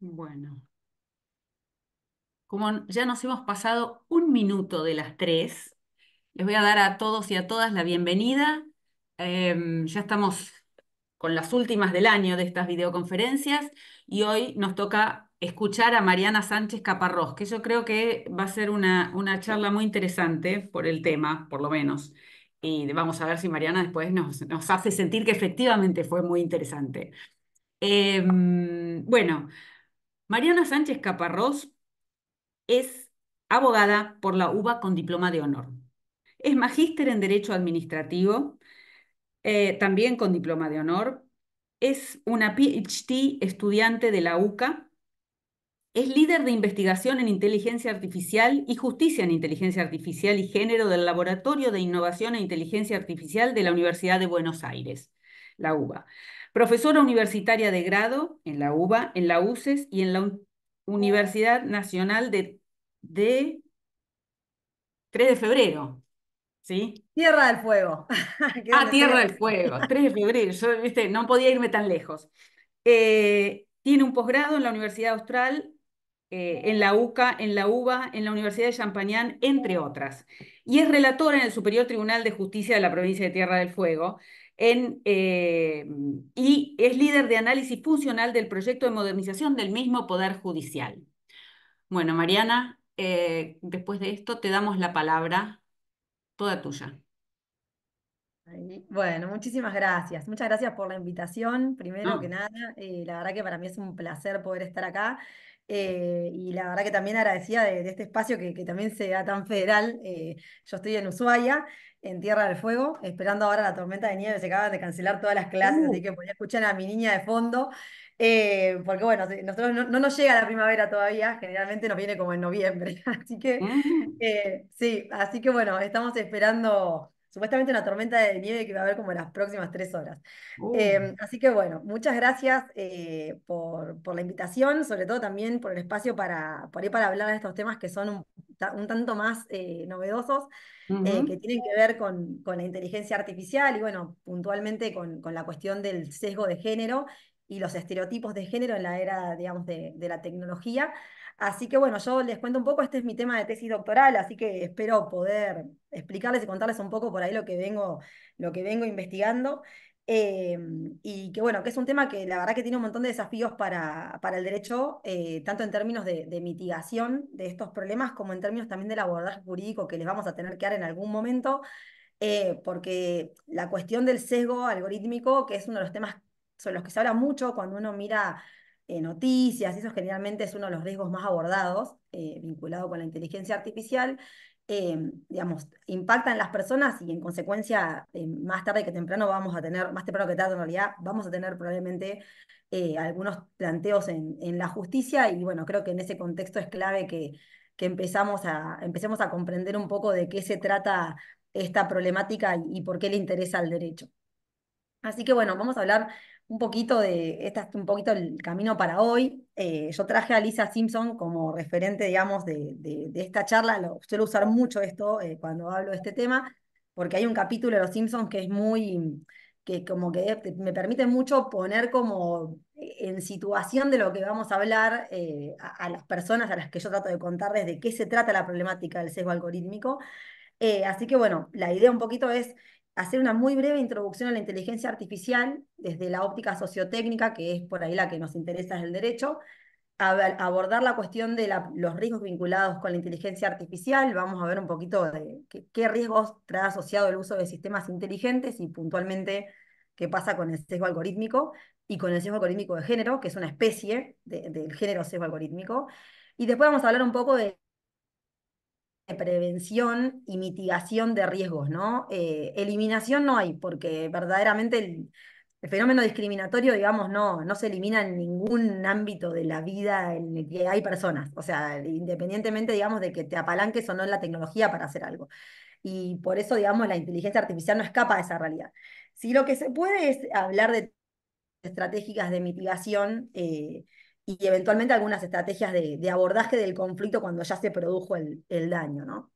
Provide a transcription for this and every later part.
Bueno, como ya nos hemos pasado un minuto de las tres, les voy a dar a todos y a todas la bienvenida. Em, ya estamos con las últimas del año de estas videoconferencias y hoy nos toca escuchar a Mariana Sánchez Caparrós, que yo creo que va a ser una, charla muy interesante por el tema, por lo menos. Y vamos a ver si Mariana después nos, hace sentir que efectivamente fue muy interesante. Em, bueno, Mariana Sánchez Caparrós es abogada por la UBA con diploma de honor. Es magíster en Derecho Administrativo, eh, también con diploma de honor. Es una PhD estudiante de la UCA. Es líder de investigación en inteligencia artificial y justicia en inteligencia artificial y género del Laboratorio de Innovación e Inteligencia Artificial de la Universidad de Buenos Aires la UBA. Profesora universitaria de grado en la UBA, en la UCES y en la Universidad Nacional de, 3 de febrero, ¿Sí? Tierra del Fuego. ah, Tierra del Fuego, 3 de febrero, yo no podía irme tan lejos. Eh, tiene un posgrado en la Universidad Austral, eh, en la UCA, en la UBA, en la Universidad de Champañán, entre otras. Y es relatora en el Superior Tribunal de Justicia de la provincia de Tierra del Fuego, eh, y es líder de análisis funcional del proyecto de modernización del mismo Poder Judicial. Bueno, Mariana, eh, después de esto te damos la palabra toda tuya. Bueno, muchísimas gracias. Muchas gracias por la invitación. Primero que nada, eh, la verdad que para mí es un placer poder estar acá. Eh, y la verdad que también agradecida de, este espacio que, que, también sea tan federal. Eh, yo estoy en Ushuaia, en Tierra del Fuego, esperando ahora la tormenta de nieve. Se acaban de cancelar todas las clases, uh. así que podía escuchar a mi niña de fondo. Eh, porque bueno, no, nos llega la primavera todavía, generalmente nos viene como en noviembre. Así que ah. sí, así que bueno, estamos esperando supuestamente una tormenta de nieve que va a haber como en las próximas tres horas. Uh. Em, así que bueno, muchas gracias eh, por, la invitación, sobre todo también por el espacio para, para hablar de estos temas que son un, tanto más eh, novedosos, eh, que tienen que ver con, la inteligencia artificial y bueno, puntualmente con, la cuestión del sesgo de género y los estereotipos de género en la era, digamos, de, de la tecnología. Así que bueno, yo les cuento un poco, este es mi tema de tesis doctoral, así que espero poder explicarles y contarles un poco por ahí lo que vengo, lo que vengo investigando. Eh, y que bueno, que es un tema que la verdad que tiene un montón de desafíos para, para el derecho, eh, tanto en términos de, mitigación de estos problemas como en términos también del abordaje jurídico que les vamos a tener que dar en algún momento, eh, porque la cuestión del sesgo algorítmico, que es uno de los temas sobre los que se habla mucho cuando uno mira eh, noticias, eso generalmente es uno de los riesgos más abordados eh, vinculado con la inteligencia artificial, eh, digamos, impactan en las personas y en consecuencia más tarde que temprano vamos a tener, más temprano que tarde en realidad, vamos a tener probablemente algunos planteos en, la justicia y bueno, creo que en ese contexto es clave que, que empezamos a, empecemos a comprender un poco de qué se trata esta problemática y por qué le interesa al derecho. Así que bueno, vamos a hablar un poquito de, este es un poquito el camino para hoy. Eh, yo traje a Lisa Simpson como referente, digamos, de, de, esta charla. Lo, suelo usar mucho esto eh, cuando hablo de este tema, porque hay un capítulo de Los Simpsons que es muy, que como que me permite mucho poner como en situación de lo que vamos a hablar eh, a, a, las personas a las que yo trato de contarles de qué se trata la problemática del sesgo algorítmico. así que bueno, la idea un poquito es hacer una muy breve introducción a la inteligencia artificial desde la óptica sociotécnica, que es por ahí la que nos interesa el derecho, abordar la cuestión de los riesgos vinculados con la inteligencia artificial, vamos a ver un poquito de qué, riesgos trae asociado el uso de sistemas inteligentes y puntualmente qué pasa con el sesgo algorítmico y con el sesgo algorítmico de género, que es una especie del género sesgo algorítmico. Y después vamos a hablar un poco de prevención y mitigación de riesgos, ¿no? Eh, eliminación no hay, porque verdaderamente el, fenómeno discriminatorio, digamos, no, no se elimina en ningún ámbito de la vida en el que hay personas, o sea, independientemente, digamos, de que te apalanques o no en la tecnología para hacer algo. Y por eso, digamos, la inteligencia artificial no escapa de esa realidad. Si lo que se puede es hablar de estrategias de mitigación, eh, y eventualmente algunas estrategias de, abordaje del conflicto cuando ya se produjo el, daño,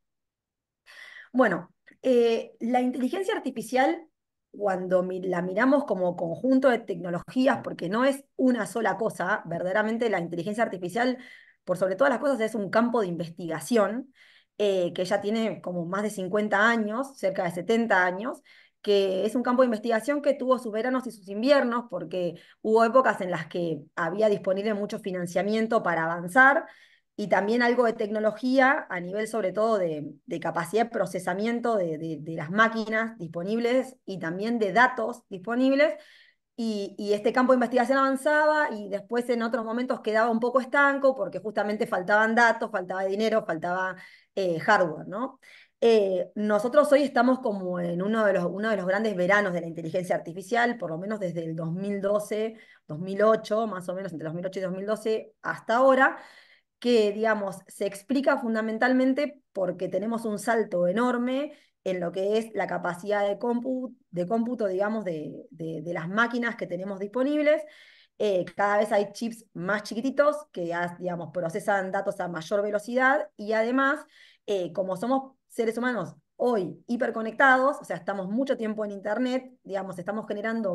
Bueno, eh, la inteligencia artificial, cuando la miramos como conjunto de tecnologías, porque no es una sola cosa, verdaderamente la inteligencia artificial, por sobre todas las cosas, es un campo de investigación eh, que ya tiene como más de 50 años, cerca de 70 años, que es un campo de investigación que tuvo sus veranos y sus inviernos, porque hubo épocas en las que había disponible mucho financiamiento para avanzar y también algo de tecnología a nivel sobre todo de, capacidad de procesamiento de, las máquinas disponibles y también de datos disponibles. Y, este campo de investigación avanzaba y después en otros momentos quedaba un poco estanco porque justamente faltaban datos, faltaba dinero, faltaba eh, hardware, ¿no? Eh, nosotros hoy estamos como en uno de, los, uno de los grandes veranos de la inteligencia artificial, por lo menos desde el 2012, 2008, más o menos entre 2008 y 2012 hasta ahora, que, digamos, se explica fundamentalmente porque tenemos un salto enorme en lo que es la capacidad de cómputo, de cómputo digamos, de, las máquinas que tenemos disponibles. Eh, cada vez hay chips más chiquititos que, digamos, procesan datos a mayor velocidad y además, eh, como somos seres humanos hoy hiperconectados, o sea, estamos mucho tiempo en Internet, digamos, estamos generando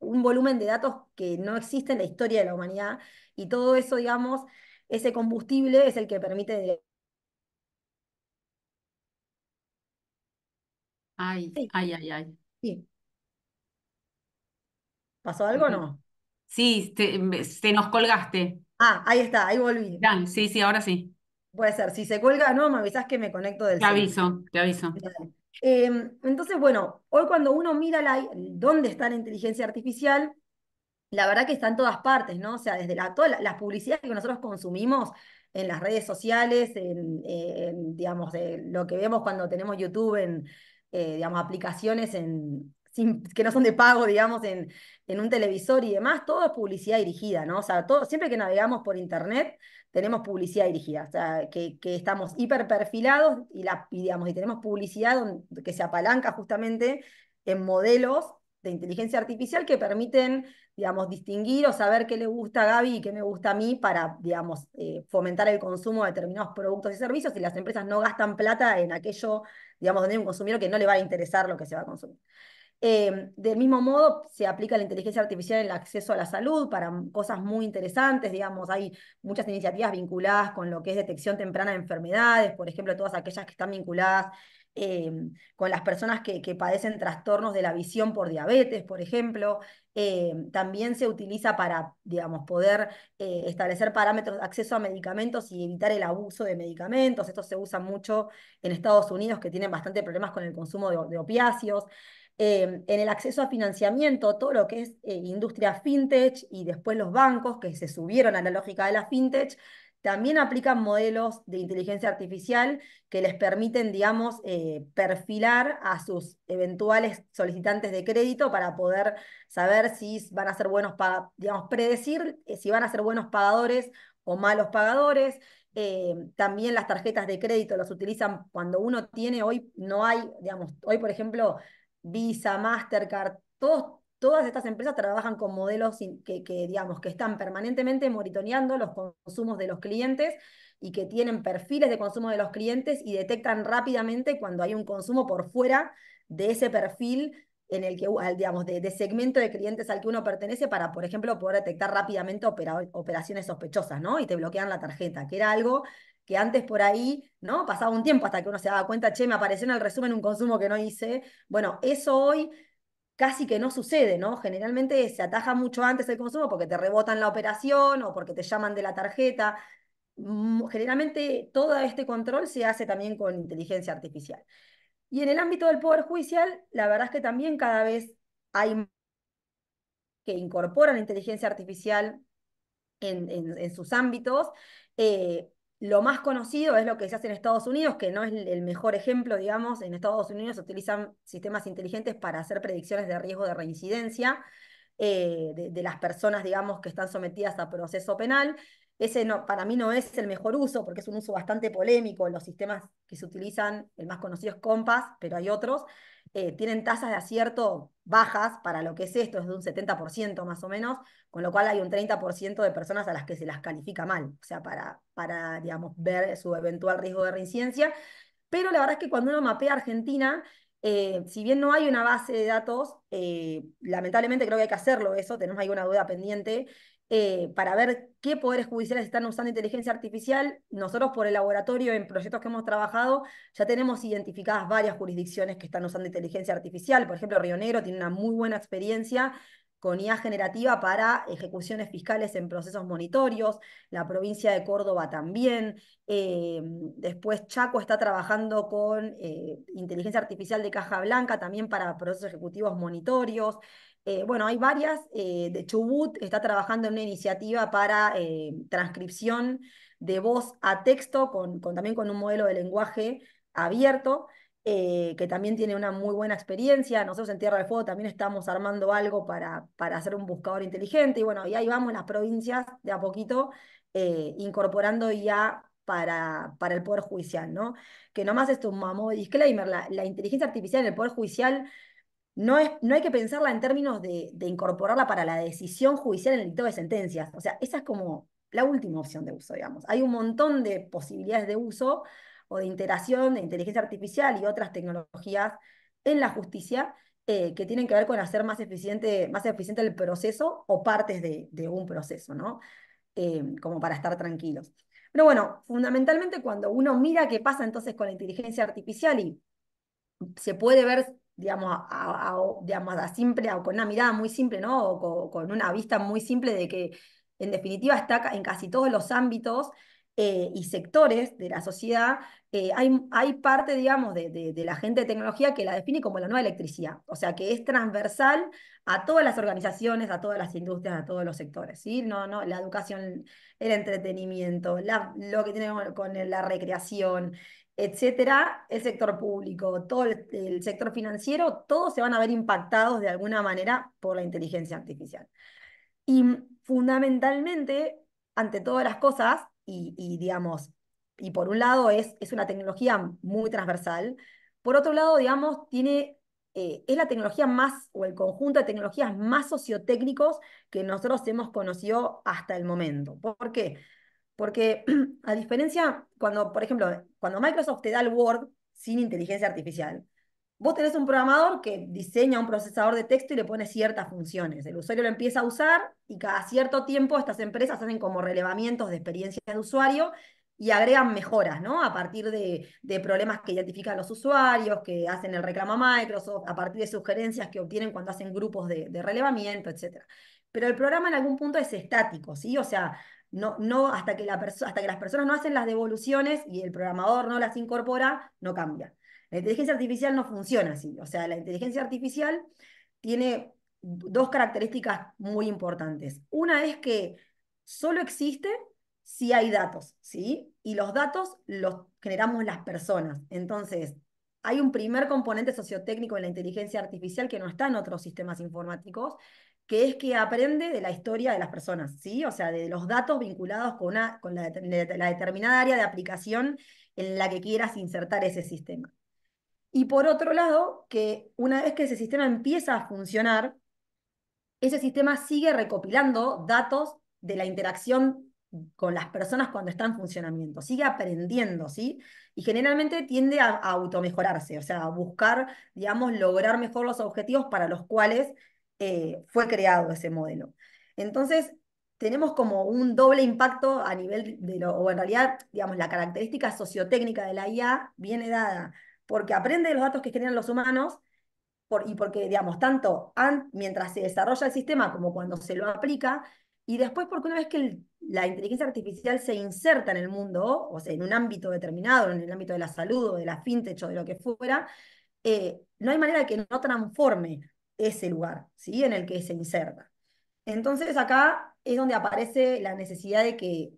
un volumen de datos que no existe en la historia de la humanidad y todo eso, digamos, ese combustible es el que permite... Ay, ay, ay, ay. ¿Pasó algo o no? Sí, se nos colgaste. Ah, ahí está, ahí volví. sí, sí, ahora sí. Puede ser, si se cuelga, no, me avisas que me conecto del Te aviso, te aviso. Em, entonces, bueno, hoy cuando uno mira dónde está la inteligencia artificial, la verdad que está en todas partes, ¿no? O sea, desde la, todas las publicidades que nosotros consumimos en las redes sociales, en, digamos, lo que vemos cuando tenemos YouTube, en, eh, digamos, aplicaciones en, que no son de pago, digamos, en, en un televisor y demás, todo es publicidad dirigida, ¿no? O sea, todo, siempre que navegamos por internet, tenemos publicidad dirigida, o sea, que, estamos hiperperfilados y, y, y tenemos publicidad que se apalanca justamente en modelos de inteligencia artificial que permiten, digamos, distinguir o saber qué le gusta a Gaby y qué me gusta a mí para, digamos, eh, fomentar el consumo de determinados productos y servicios y las empresas no gastan plata en aquello, digamos, donde hay un consumidor que no le va a interesar lo que se va a consumir. Em, del mismo modo, se aplica la inteligencia artificial en el acceso a la salud para cosas muy interesantes, digamos, hay muchas iniciativas vinculadas con lo que es detección temprana de enfermedades, por ejemplo, todas aquellas que están vinculadas em, con las personas que, padecen trastornos de la visión por diabetes, por ejemplo. Em, también se utiliza para, digamos, poder eh, establecer parámetros de acceso a medicamentos y evitar el abuso de medicamentos. Esto se usa mucho en Estados Unidos, que tienen bastante problemas con el consumo de opiáceos. Em, en el acceso a financiamiento, todo lo que es eh, industria fintech y después los bancos que se subieron a la lógica de la fintech, también aplican modelos de inteligencia artificial que les permiten, digamos, eh, perfilar a sus eventuales solicitantes de crédito para poder saber si van a ser buenos, digamos, predecir eh, si van a ser buenos pagadores o malos pagadores. Em, también las tarjetas de crédito las utilizan cuando uno tiene, hoy no hay, digamos, hoy por ejemplo, Visa, Mastercard, todas estas empresas trabajan con modelos que, digamos, que están permanentemente monitoreando los consumos de los clientes y que tienen perfiles de consumo de los clientes y detectan rápidamente cuando hay un consumo por fuera de ese perfil en el que, digamos, de, de segmento de clientes al que uno pertenece para, por ejemplo, poder detectar rápidamente operaciones sospechosas, ¿no? Y te bloquean la tarjeta, que era algo que antes por ahí, ¿no? Pasaba un tiempo hasta que uno se daba cuenta, che, me apareció en el resumen un consumo que no hice. Bueno, eso hoy casi que no sucede, ¿no? Generalmente se ataja mucho antes el consumo porque te rebotan la operación o porque te llaman de la tarjeta. Mm, generalmente todo este control se hace también con inteligencia artificial. Y en el ámbito del Poder Judicial, la verdad es que también cada vez hay que incorporan inteligencia artificial en, sus ámbitos. Eh, lo más conocido es lo que se hace en Estados Unidos, que no es el mejor ejemplo, digamos. En Estados Unidos se utilizan sistemas inteligentes para hacer predicciones de riesgo de reincidencia eh, de, las personas, digamos, que están sometidas a proceso penal. Ese no, para mí no es el mejor uso, porque es un uso bastante polémico. Los sistemas que se utilizan, el más conocido es Compass, pero hay otros, eh, tienen tasas de acierto bajas para lo que es esto, es de un 70% más o menos, con lo cual hay un 30% de personas a las que se las califica mal, o sea, para, para digamos, ver su eventual riesgo de reincidencia. Pero la verdad es que cuando uno mapea Argentina, eh, si bien no hay una base de datos, eh, lamentablemente creo que hay que hacerlo eso, tenemos ahí una duda pendiente, eh, para ver qué poderes judiciales están usando inteligencia artificial. Nosotros por el laboratorio, en proyectos que hemos trabajado, ya tenemos identificadas varias jurisdicciones que están usando inteligencia artificial. Por ejemplo, Río Negro tiene una muy buena experiencia con IA generativa para ejecuciones fiscales en procesos monitorios, la provincia de Córdoba también, eh, después Chaco está trabajando con eh, inteligencia artificial de Caja Blanca también para procesos ejecutivos monitorios, eh, bueno, hay varias. Eh, de Chubut está trabajando en una iniciativa para eh, transcripción de voz a texto, con, también con un modelo de lenguaje abierto, que también tiene una muy buena experiencia. Nosotros en Tierra del Fuego también estamos armando algo para, para hacer un buscador inteligente. Y bueno, y ahí vamos en las provincias de a poquito incorporando ya para, para, el Poder Judicial, ¿no? Que nomás esto es un mamó disclaimer, la, la, inteligencia artificial en el Poder Judicial no, es, no hay que pensarla en términos de, incorporarla para la decisión judicial en el dictado de sentencias. O sea, esa es como la última opción de uso, digamos. Hay un montón de posibilidades de uso o de interacción de inteligencia artificial y otras tecnologías en la justicia eh, que tienen que ver con hacer más eficiente, más eficiente el proceso o partes de, un proceso, ¿no? Eh, como para estar tranquilos. Pero bueno, fundamentalmente cuando uno mira qué pasa entonces con la inteligencia artificial y se puede ver digamos, a, simple, con una mirada muy simple, ¿no? O con, una vista muy simple de que en definitiva está en casi todos los ámbitos eh, y sectores de la sociedad, eh, hay, hay, parte, digamos, de, la gente de tecnología que la define como la nueva electricidad, o sea, que es transversal a todas las organizaciones, a todas las industrias, a todos los sectores, ¿sí? No, no, la educación, el entretenimiento, lo que tiene con la recreación, etcétera, el sector público, todo el, sector financiero, todos se van a ver impactados de alguna manera por la inteligencia artificial. Y fundamentalmente, ante todas las cosas, y, y digamos, y por un lado es, una tecnología muy transversal, por otro lado, digamos, tiene, eh, es la tecnología más, o el conjunto de tecnologías más sociotécnicos que nosotros hemos conocido hasta el momento. ¿Por qué? Porque a diferencia, cuando, por ejemplo, cuando Microsoft te da el Word sin inteligencia artificial, vos tenés un programador que diseña un procesador de texto y le pone ciertas funciones. El usuario lo empieza a usar y cada cierto tiempo estas empresas hacen como relevamientos de experiencias de usuario y agregan mejoras, ¿no? A partir de, problemas que identifican los usuarios, que hacen el reclamo a Microsoft, a partir de sugerencias que obtienen cuando hacen grupos de, de relevamiento, etc. Pero el programa en algún punto es estático, ¿sí? O sea, no, no hasta, que hasta que las personas no hacen las devoluciones y el programador no las incorpora, no cambia. La inteligencia artificial no funciona así. O sea, la inteligencia artificial tiene dos características muy importantes. Una es que solo existe si hay datos, ¿sí? Y los datos los generamos las personas. Entonces, hay un primer componente sociotécnico en la inteligencia artificial que no está en otros sistemas informáticos, que es que aprende de la historia de las personas, ¿sí? O sea, de los datos vinculados con, la, determinada área de aplicación en la que quieras insertar ese sistema. Y por otro lado, que una vez que ese sistema empieza a funcionar, ese sistema sigue recopilando datos de la interacción con las personas cuando está en funcionamiento, sigue aprendiendo, ¿sí? Y generalmente tiende a, a automejorarse, o sea, a buscar, digamos, lograr mejor los objetivos para los cuales eh, fue creado ese modelo. Entonces, tenemos como un doble impacto a nivel de lo, o en realidad, digamos, la característica sociotécnica de la IA viene dada porque aprende de los datos que generan los humanos y porque, digamos, tanto mientras se desarrolla el sistema como cuando se lo aplica, y después porque una vez que la inteligencia artificial se inserta en el mundo, o sea, en un ámbito determinado, en el ámbito de la salud o de la fintech o de lo que fuera, eh, no hay manera de que no transforme ese lugar, ¿sí? En el que se inserta. Entonces acá es donde aparece la necesidad de que,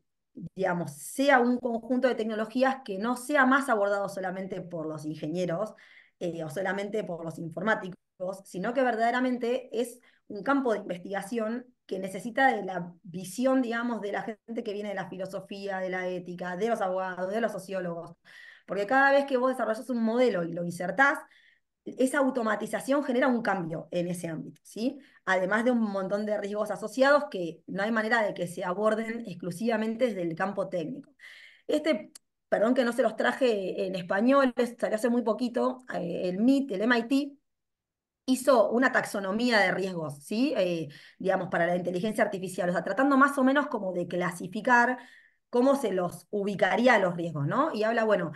digamos, sea un conjunto de tecnologías que no sea más abordado solamente por los ingenieros eh, o solamente por los informáticos, sino que verdaderamente es un campo de investigación que necesita de la visión, digamos, de la gente que viene de la filosofía, de la ética, de los abogados, de los sociólogos. Porque cada vez que vos desarrollas un modelo y lo insertás, esa automatización genera un cambio en ese ámbito, ¿sí? Además de un montón de riesgos asociados que no hay manera de que se aborden exclusivamente desde el campo técnico. Este, perdón que no se los traje en español, salió hace muy poquito, eh, el MIT, el MIT, hizo una taxonomía de riesgos, ¿sí? Eh, digamos, para la inteligencia artificial, o sea, tratando más o menos como de clasificar cómo se los ubicaría los riesgos, ¿no? Y habla, bueno,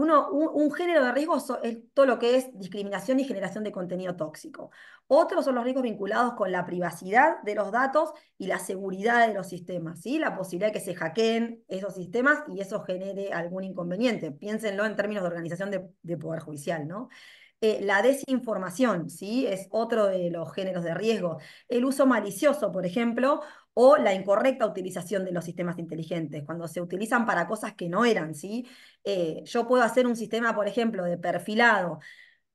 un, género de riesgo es todo lo que es discriminación y generación de contenido tóxico. Otros son los riesgos vinculados con la privacidad de los datos y la seguridad de los sistemas, ¿sí? la posibilidad de que se hackeen esos sistemas y eso genere algún inconveniente. Piénsenlo en términos de organización de, de poder judicial, ¿no? Eh, la desinformación, ¿sí? Es otro de los géneros de riesgo. El uso malicioso, por ejemplo, o la incorrecta utilización de los sistemas inteligentes, cuando se utilizan para cosas que no eran, ¿sí? Eh, yo puedo hacer un sistema, por ejemplo, de perfilado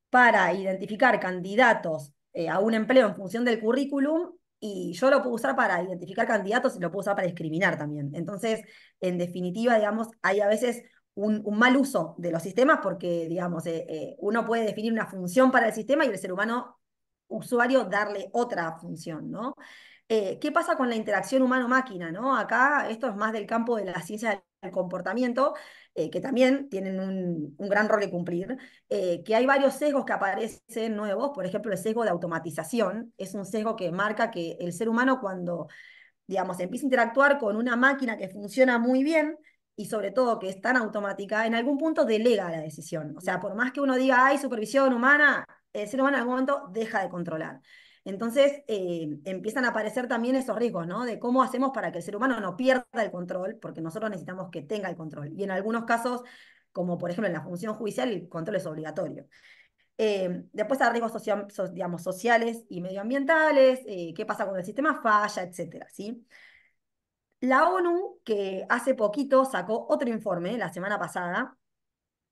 para identificar candidatos eh, a un empleo en función del currículum y yo lo puedo usar para identificar candidatos y lo puedo usar para discriminar también. Entonces, en definitiva, digamos, hay a veces un, mal uso de los sistemas porque, digamos, eh, uno puede definir una función para el sistema y el ser humano usuario darle otra función, ¿no? Eh, ¿Qué pasa con la interacción humano-máquina? ¿no? Acá esto es más del campo de la ciencia del comportamiento, eh, que también tienen un, gran rol de cumplir, eh, que hay varios sesgos que aparecen nuevos, por ejemplo, el sesgo de automatización, es un sesgo que marca que el ser humano cuando, digamos, empieza a interactuar con una máquina que funciona muy bien, y sobre todo que es tan automática, en algún punto delega la decisión. O sea, por más que uno diga, hay supervisión humana, el ser humano en algún momento deja de controlar. Entonces eh, empiezan a aparecer también esos riesgos, ¿no? De cómo hacemos para que el ser humano no pierda el control, porque nosotros necesitamos que tenga el control. Y en algunos casos, como por ejemplo en la función judicial, el control es obligatorio. Eh, después hay riesgos digamos, sociales y medioambientales, eh, qué pasa cuando el sistema falla, etc. ¿sí? La ONU, que hace poquito sacó otro informe, la semana pasada,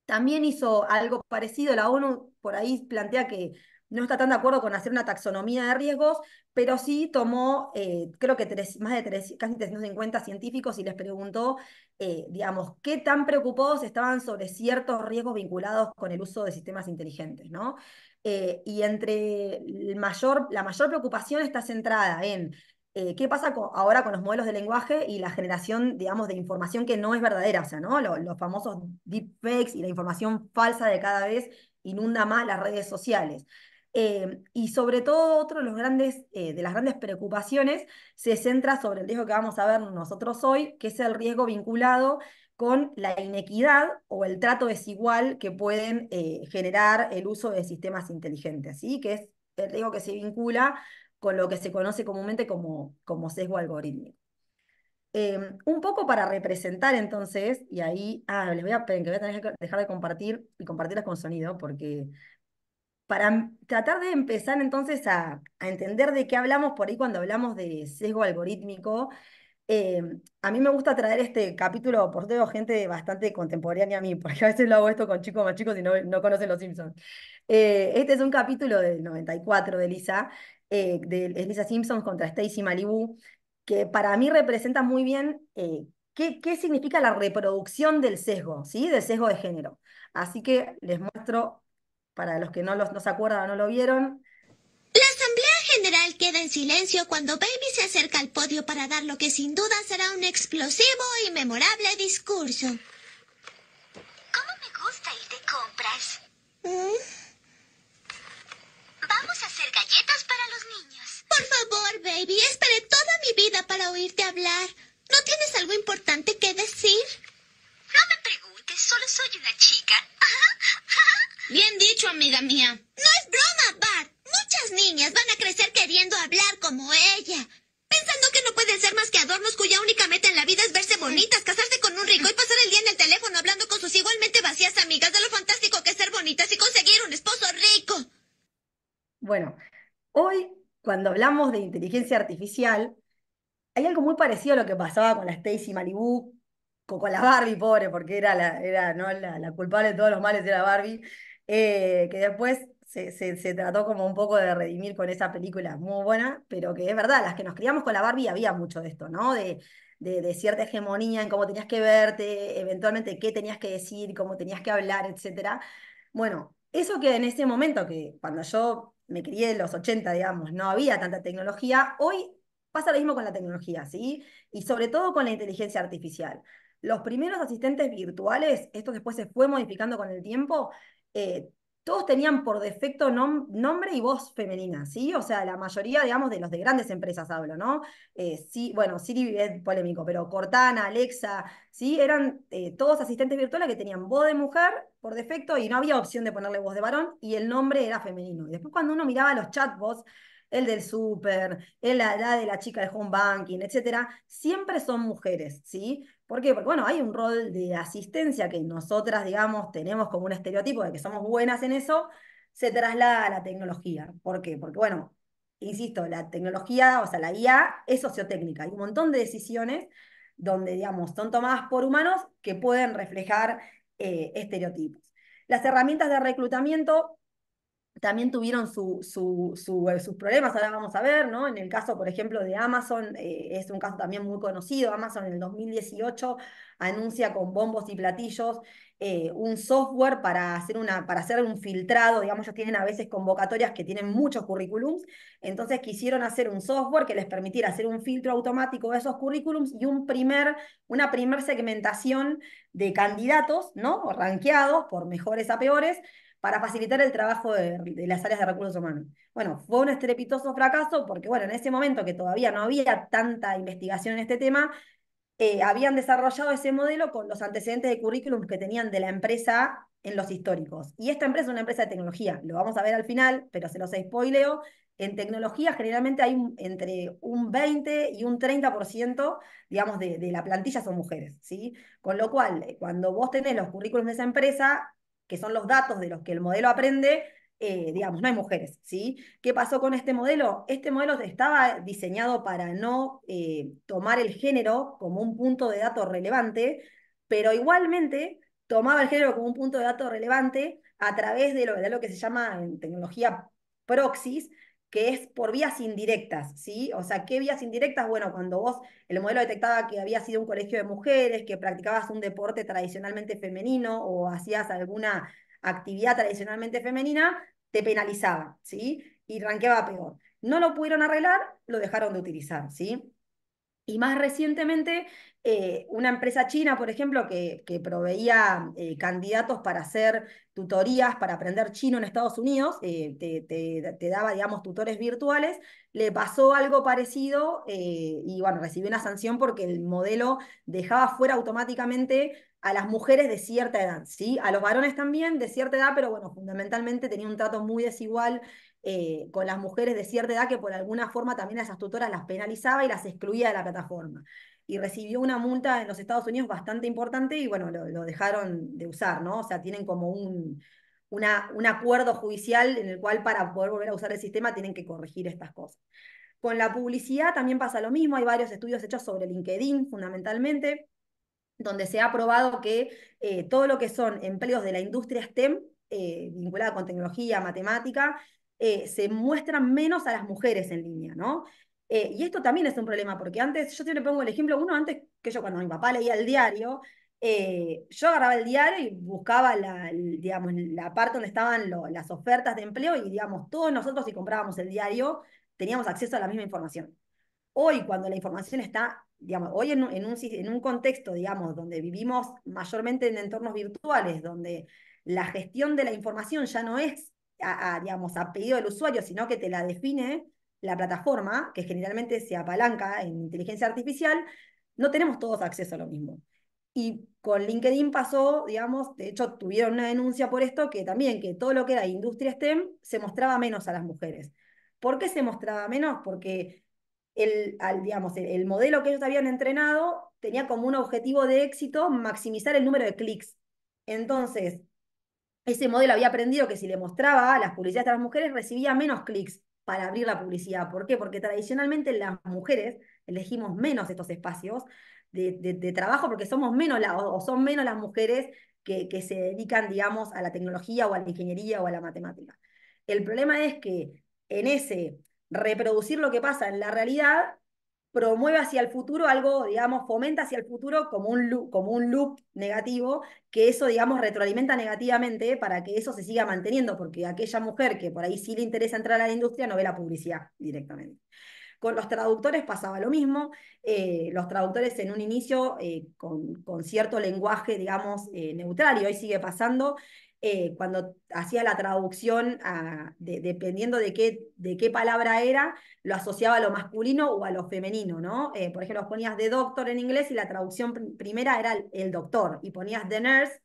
también hizo algo parecido. La ONU por ahí plantea que no está tan de acuerdo con hacer una taxonomía de riesgos, pero sí tomó, eh, creo que más de casi 350 científicos y les preguntó, eh, digamos, qué tan preocupados estaban sobre ciertos riesgos vinculados con el uso de sistemas inteligentes, ¿no? Eh, y entre la mayor preocupación está centrada en qué pasa ahora con los modelos de lenguaje y la generación, digamos, de información que no es verdadera, o sea, ¿no? los famosos deepfakes y la información falsa de cada vez inunda más las redes sociales. Eh, y sobre todo, otro de, los grandes, eh, de las grandes preocupaciones se centra sobre el riesgo que vamos a ver nosotros hoy, que es el riesgo vinculado con la inequidad o el trato desigual que pueden eh, generar el uso de sistemas inteligentes, que es el riesgo que se vincula con lo que se conoce comúnmente como, como sesgo algorítmico. Em, un poco para representar entonces, y ahí, ah, les voy a, que voy a dejar de compartir y compartirlas con sonido, porque para tratar de empezar entonces a, entender de qué hablamos por ahí cuando hablamos de sesgo algorítmico, em, a mí me gusta traer este capítulo, por tengo gente bastante contemporánea a mí, porque a veces lo hago esto con chicos más chicos y no, conocen los Simpsons. Eh, este es un capítulo del 94 de Lisa, eh, de Lisa Simpsons contra Stacy Malibu, que para mí representa muy bien eh, qué, qué significa la reproducción del sesgo, ¿sí? del sesgo de género. Así que les muestro para los que no, los, se acuerdan o no lo vieron. La Asamblea General queda en silencio cuando Baby se acerca al podio para dar lo que sin duda será un explosivo y memorable discurso. ¿Cómo me gusta ir de compras? ¿Mm? Vamos a hacer galletas para los niños. Por favor, Baby, esperé toda mi vida para oírte hablar. ¿No tienes algo importante que decir? No me preguntes solo soy una chica. Bien dicho, amiga mía. No es broma, Bart. Muchas niñas van a crecer queriendo hablar como ella. Pensando que no pueden ser más que adornos cuya única meta en la vida es verse bonitas, casarse con un rico y pasar el día en el teléfono hablando con sus igualmente vacías amigas de lo fantástico que es ser bonitas y conseguir un esposo rico. Bueno, hoy cuando hablamos de inteligencia artificial, hay algo muy parecido a lo que pasaba con la Stacy Malibu con la Barbie, pobre, porque era la, era, ¿no? la, la culpable de todos los males de la Barbie, eh, que después se, se, trató como un poco de redimir con esa película muy buena, pero que es verdad, las que nos criamos con la Barbie había mucho de esto, ¿no? De, de, cierta hegemonía en cómo tenías que verte, eventualmente qué tenías que decir, cómo tenías que hablar, etc. Bueno, eso que en ese momento, que cuando yo me crié en los 80, digamos, no había tanta tecnología, hoy pasa lo mismo con la tecnología, ¿sí? Y sobre todo con la inteligencia artificial los primeros asistentes virtuales, esto después se fue modificando con el tiempo, eh, todos tenían por defecto nombre y voz femenina, ¿sí? O sea, la mayoría, digamos, de los de grandes empresas hablo, ¿no? Eh, sí, bueno, Siri es polémico, pero Cortana, Alexa, ¿sí? Eran eh, todos asistentes virtuales que tenían voz de mujer por defecto y no había opción de ponerle voz de varón y el nombre era femenino. Y después cuando uno miraba los chatbots, el del súper, la, la de la chica del home banking, etcétera, siempre son mujeres, ¿sí? ¿Por qué? Porque, bueno, hay un rol de asistencia que nosotras, digamos, tenemos como un estereotipo de que somos buenas en eso, se traslada a la tecnología. ¿Por qué? Porque, bueno, insisto, la tecnología, o sea, la IA es sociotécnica. Hay un montón de decisiones donde, digamos, son tomadas por humanos que pueden reflejar eh, estereotipos. Las herramientas de reclutamiento también tuvieron eh, sus problemas, ahora vamos a ver, ¿no? En el caso, por ejemplo, de Amazon, eh, es un caso también muy conocido, Amazon en el 2018 anuncia con bombos y platillos eh, un software para hacer, una, para hacer un filtrado, digamos, ellos tienen a veces convocatorias que tienen muchos currículums, entonces quisieron hacer un software que les permitiera hacer un filtro automático de esos currículums y un primer, una primer segmentación de candidatos, ¿no? ranqueados por mejores a peores, para facilitar el trabajo de, las áreas de recursos humanos. Bueno, fue un estrepitoso fracaso porque, bueno, en ese momento que todavía no había tanta investigación en este tema, eh, habían desarrollado ese modelo con los antecedentes de currículum que tenían de la empresa en los históricos. Y esta empresa es una empresa de tecnología, lo vamos a ver al final, pero se los spoileo. En tecnología generalmente hay entre un 20 y un 30%, digamos, de, de la plantilla son mujeres, ¿sí? Con lo cual, eh, cuando vos tenés los currículums de esa empresa, que son los datos de los que el modelo aprende, eh, digamos, no hay mujeres, ¿sí? ¿Qué pasó con este modelo? Este modelo estaba diseñado para no eh, tomar el género como un punto de datos relevante, pero igualmente tomaba el género como un punto de dato relevante a través de lo, lo que se llama en tecnología proxies, que es por vías indirectas, ¿sí? O sea, ¿qué vías indirectas? Bueno, cuando vos, el modelo detectaba que había sido un colegio de mujeres, que practicabas un deporte tradicionalmente femenino o hacías alguna actividad tradicionalmente femenina, te penalizaba, ¿sí? Y ranqueaba peor. No lo pudieron arreglar, lo dejaron de utilizar, ¿sí? Y más recientemente, eh, una empresa china, por ejemplo, que, proveía eh, candidatos para hacer tutorías, para aprender chino en Estados Unidos, eh, te, daba, digamos, tutores virtuales, le pasó algo parecido y, bueno, recibió una sanción porque el modelo dejaba fuera automáticamente a las mujeres de cierta edad, ¿sí? A los varones también de cierta edad, pero bueno, fundamentalmente tenía un trato muy desigual eh, con las mujeres de cierta edad que por alguna forma también a esas tutoras las penalizaba y las excluía de la plataforma. Y recibió una multa en los Estados Unidos bastante importante y bueno, lo, dejaron de usar, ¿no? O sea, tienen como un, acuerdo judicial en el cual para poder volver a usar el sistema tienen que corregir estas cosas. Con la publicidad también pasa lo mismo, hay varios estudios hechos sobre LinkedIn fundamentalmente, donde se ha probado que eh, todo lo que son empleos de la industria STEM eh, vinculada con tecnología, matemática, eh, se muestran menos a las mujeres en línea, ¿no? Eh, y esto también es un problema, porque antes, yo siempre pongo el ejemplo, uno antes que yo, cuando mi papá leía el diario, eh, yo agarraba el diario y buscaba la, digamos, la parte donde estaban las ofertas de empleo y, digamos, todos nosotros si comprábamos el diario teníamos acceso a la misma información. Hoy, cuando la información está, digamos, hoy en un, en un contexto, digamos, donde vivimos mayormente en entornos virtuales, donde la gestión de la información ya no es a, digamos, a pedido del usuario, sino que te la define la plataforma, que generalmente se apalanca en inteligencia artificial, no tenemos todos acceso a lo mismo. Y con LinkedIn pasó, digamos, de hecho tuvieron una denuncia por esto, que también que todo lo que era industria STEM se mostraba menos a las mujeres. ¿Por qué se mostraba menos? Porque el, al, digamos, el modelo que ellos habían entrenado tenía como un objetivo de éxito maximizar el número de clics. Entonces, ese modelo había aprendido que si le mostraba las publicidades a las mujeres recibía menos clics para abrir la publicidad. ¿Por qué? Porque tradicionalmente las mujeres elegimos menos estos espacios de, trabajo porque somos menos o son menos las mujeres que, que, se dedican, digamos, a la tecnología o a la ingeniería o a la matemática. El problema es que en ese reproducir lo que pasa en la realidad, promueve hacia el futuro algo, digamos, fomenta hacia el futuro como un loop, como un negativo, que eso, digamos, retroalimenta negativamente para que eso se siga manteniendo, porque aquella mujer que por ahí sí le interesa entrar a la industria no ve la publicidad directamente. Con los traductores pasaba lo mismo. Eh, los traductores en un inicio eh, con, cierto lenguaje, digamos, eh, neutral, y hoy sigue pasando, eh, cuando hacía la traducción, dependiendo de qué, de qué palabra era, lo asociaba a lo masculino o a lo femenino, ¿no? Eh, por ejemplo, ponías de doctor en inglés y la traducción primera era el, doctor, y ponías the nurse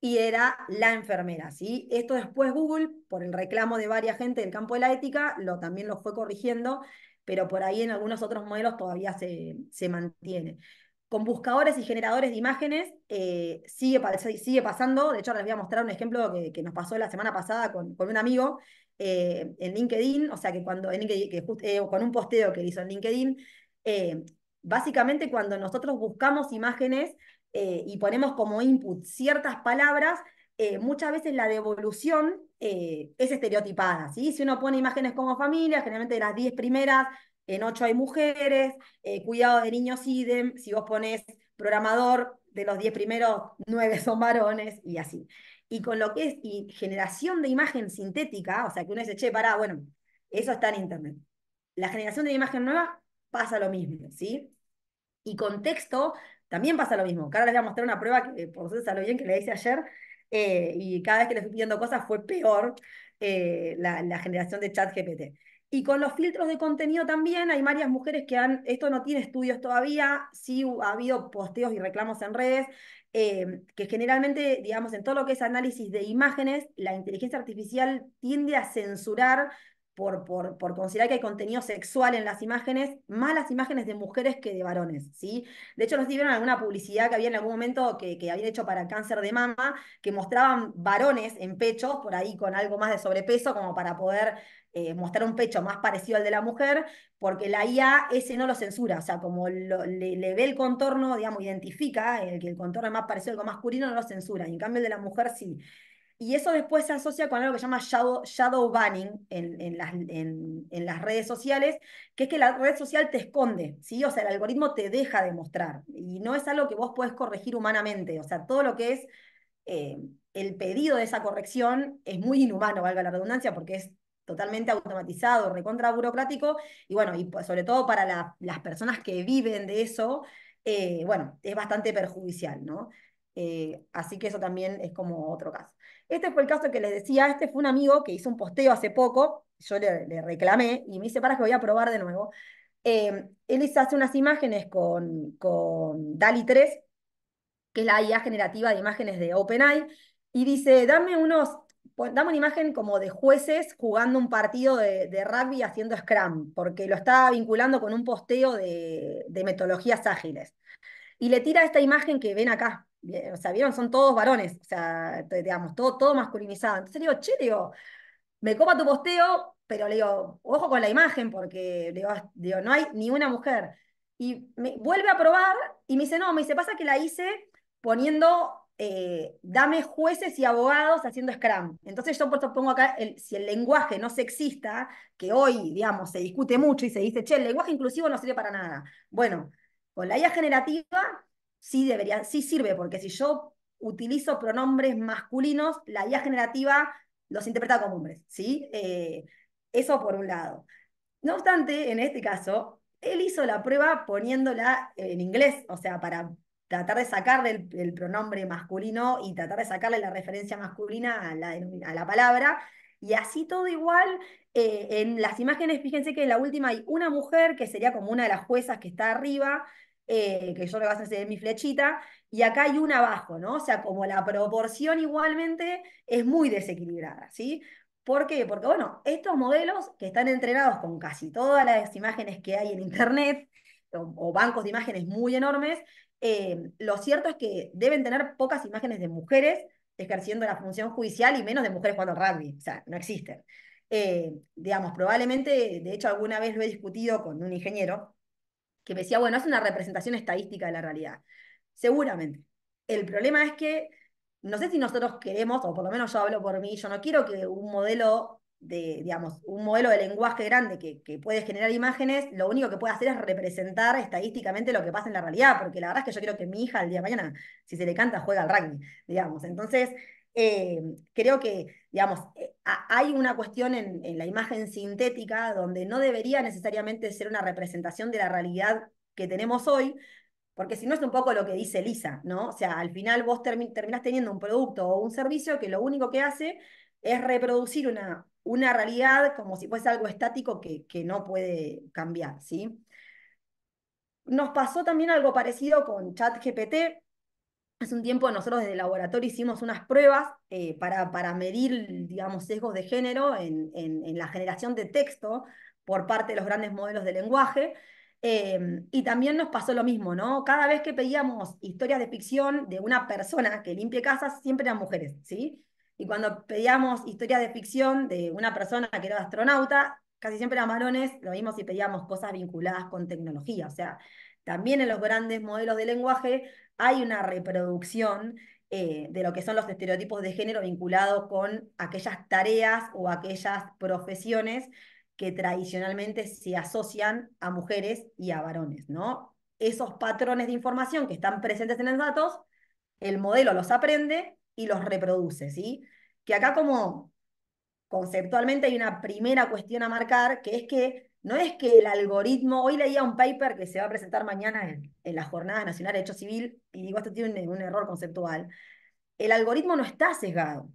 y era la enfermera, ¿sí? Esto después Google, por el reclamo de varias gente del campo de la ética, lo, también lo fue corrigiendo, pero por ahí en algunos otros modelos todavía se, se mantiene con buscadores y generadores de imágenes eh, sigue, sigue, pasando. De hecho, les voy a mostrar un ejemplo que, nos pasó la semana pasada con, un amigo eh, en LinkedIn, o sea, que cuando en eh, con un posteo que hizo en LinkedIn, básicamente cuando nosotros buscamos imágenes y ponemos como input ciertas palabras, muchas veces la devolución es estereotipada. ¿sí? Si uno pone imágenes como familia, generalmente de las 10 primeras, en 8 hay mujeres, eh, cuidado de niños IDEM, si vos ponés programador, de los 10 primeros, nueve son varones y así. Y con lo que es generación de imagen sintética, o sea, que uno dice, che, pará, bueno, eso está en Internet. La generación de imagen nueva pasa lo mismo, ¿sí? Y con texto también pasa lo mismo. Ahora les voy a mostrar una prueba que, eh, por ustedes salió bien, que le hice ayer, eh, y cada vez que le fui pidiendo cosas fue peor la, la generación de chat GPT. Y con los filtros de contenido también hay varias mujeres que han, esto no tiene estudios todavía, sí ha habido posteos y reclamos en redes, eh, que generalmente, digamos, en todo lo que es análisis de imágenes, la inteligencia artificial tiende a censurar por, considerar que hay contenido sexual en las imágenes, más las imágenes de mujeres que de varones, ¿sí? De hecho, nos dieron alguna publicidad que había en algún momento que, que habían hecho para cáncer de mama, que mostraban varones en pechos, por ahí con algo más de sobrepeso, como para poder eh, mostrar un pecho más parecido al de la mujer, porque la IA ese no lo censura, o sea, como le, ve el contorno, digamos, identifica el que el contorno es más parecido al masculino, no lo censura, y en cambio el de la mujer sí. Y eso después se asocia con algo que se llama shadow, banning en, las, en, las, redes sociales, que es que la red social te esconde, ¿sí? O sea, el algoritmo te deja de mostrar. Y no es algo que vos podés corregir humanamente. O sea, todo lo que es eh, el pedido de esa corrección es muy inhumano, valga la redundancia, porque es totalmente automatizado, recontra burocrático. Y bueno, y pues, sobre todo para las personas que viven de eso, eh, bueno, es bastante perjudicial, ¿no? Eh, así que eso también es como otro caso. Este fue el caso que les decía, este fue un amigo que hizo un posteo hace poco, yo le, reclamé y me dice, para que voy a probar de nuevo. Eh, él él hace unas imágenes con, con DALI 3, que es la IA generativa de imágenes de OpenAI, y dice, dame unos, dame una imagen como de jueces jugando un partido de, rugby haciendo scrum, porque lo está vinculando con un posteo de, de metodologías ágiles. Y le tira esta imagen que ven acá, o sea, vieron, son todos varones, o sea, digamos, todo, todo masculinizado. Entonces le digo, che, digo, me copa tu posteo, pero le digo, ojo con la imagen, porque digo, no hay ni una mujer. Y me vuelve a probar y me dice, no, me dice, pasa que la hice poniendo eh, dame jueces y abogados haciendo Scrum. Entonces yo por pongo acá, el, si el lenguaje no sexista, que hoy, digamos, se discute mucho y se dice, che, el lenguaje inclusivo no sirve para nada. Bueno, con la IA generativa sí sí sirve, porque si yo utilizo pronombres masculinos, la IA generativa los interpreta como hombres, ¿sí? Eh, eso por un lado. No obstante, en este caso, él hizo la prueba poniéndola en inglés, o sea, para tratar de sacar del, el pronombre masculino y tratar de sacarle la referencia masculina a la, la palabra. Y así todo igual, eh, en las imágenes, fíjense que en la última hay una mujer que sería como una de las juezas que está arriba, eh, que yo lo voy a hacer mi flechita, y acá hay un abajo, ¿no? O sea, como la proporción igualmente es muy desequilibrada, ¿sí? ¿Por qué? Porque, bueno, estos modelos que están entrenados con casi todas las imágenes que hay en Internet, o, bancos de imágenes muy enormes, eh, lo cierto es que deben tener pocas imágenes de mujeres ejerciendo la función judicial y menos de mujeres jugando rugby, o sea, no existen. Eh, digamos, probablemente, de hecho alguna vez lo he discutido con un ingeniero, que me decía, bueno, es una representación estadística de la realidad. Seguramente. El problema es que no sé si nosotros queremos, o por lo menos yo hablo por mí, yo no quiero que un modelo de, digamos, un modelo de lenguaje grande que, puede generar imágenes, lo único que puede hacer es representar estadísticamente lo que pasa en la realidad, porque la verdad es que yo quiero que mi hija el día de mañana, si se le canta, juega al rugby, digamos. Entonces, eh, creo que digamos, eh, hay una cuestión en, la imagen sintética donde no debería necesariamente ser una representación de la realidad que tenemos hoy, porque si no es un poco lo que dice Lisa, ¿no? O sea, al final vos terminás teniendo un producto o un servicio que lo único que hace es reproducir una, una realidad como si fuese algo estático que, que no puede cambiar, ¿sí? Nos pasó también algo parecido con ChatGPT, Hace un tiempo nosotros desde el laboratorio hicimos unas pruebas eh, para, medir, digamos, sesgos de género en, la generación de texto por parte de los grandes modelos de lenguaje. Eh, y también nos pasó lo mismo, ¿no? Cada vez que pedíamos historias de ficción de una persona que limpie casas, siempre eran mujeres, ¿sí? Y cuando pedíamos historias de ficción de una persona que era astronauta, casi siempre eran varones, lo mismo si pedíamos cosas vinculadas con tecnología, o sea, también en los grandes modelos de lenguaje hay una reproducción eh, de lo que son los estereotipos de género vinculados con aquellas tareas o aquellas profesiones que tradicionalmente se asocian a mujeres y a varones, ¿no? Esos patrones de información que están presentes en los datos, el modelo los aprende y los reproduce, ¿sí? Que acá como conceptualmente hay una primera cuestión a marcar, que es que no es que el algoritmo, hoy leía un paper que se va a presentar mañana en, la Jornada Nacional de Derecho Civil, y digo, esto tiene un, error conceptual. El algoritmo no está sesgado.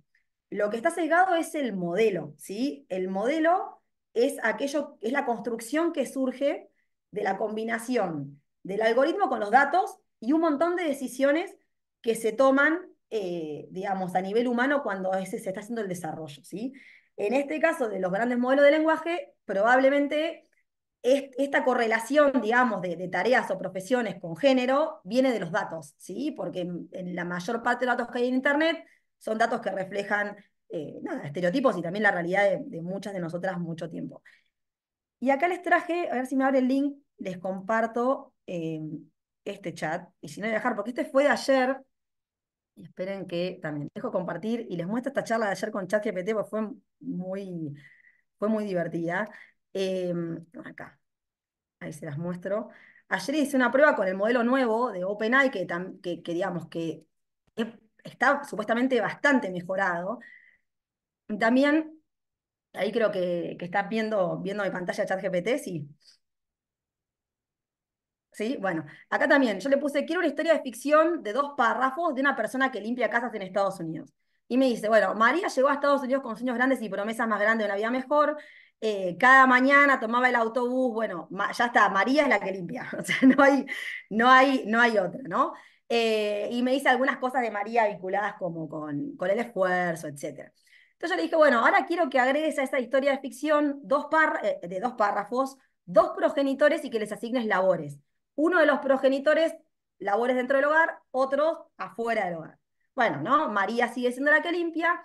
Lo que está sesgado es el modelo, ¿sí? El modelo es aquello, es la construcción que surge de la combinación del algoritmo con los datos y un montón de decisiones que se toman, eh, digamos, a nivel humano cuando ese, se está haciendo el desarrollo, ¿sí? En este caso de los grandes modelos de lenguaje, probablemente esta correlación, digamos, de, tareas o profesiones con género viene de los datos, ¿sí? Porque en, la mayor parte de los datos que hay en Internet son datos que reflejan eh, nada, estereotipos y también la realidad de, muchas de nosotras mucho tiempo. Y acá les traje, a ver si me abre el link, les comparto em, este chat, y si no voy a dejar, porque este fue de ayer, y esperen que también dejo compartir, y les muestro esta charla de ayer con ChatGPT, porque fue muy fue muy divertida. Em, acá, ahí se las muestro. Ayer hice una prueba con el modelo nuevo de OpenAI, que, que, digamos que está supuestamente bastante mejorado. También, ahí creo que, que estás viendo, viendo mi pantalla ChatGPT, sí. Sí, bueno, acá también, yo le puse, quiero una historia de ficción de dos párrafos de una persona que limpia casas en Estados Unidos. Y me dice, bueno, María llegó a Estados Unidos con sueños grandes y promesas más grandes de una vida mejor. Eh, cada mañana tomaba el autobús, bueno, ya está, María es la que limpia, o sea, no hay, no hay, no hay otra, ¿no? Eh, y me dice algunas cosas de María vinculadas como con, con el esfuerzo, etc. Entonces yo le dije, bueno, ahora quiero que agregues a esta historia de ficción dos par, eh, de dos párrafos, dos progenitores y que les asignes labores. Uno de los progenitores, labores dentro del hogar, otro afuera del hogar. Bueno, ¿no? María sigue siendo la que limpia.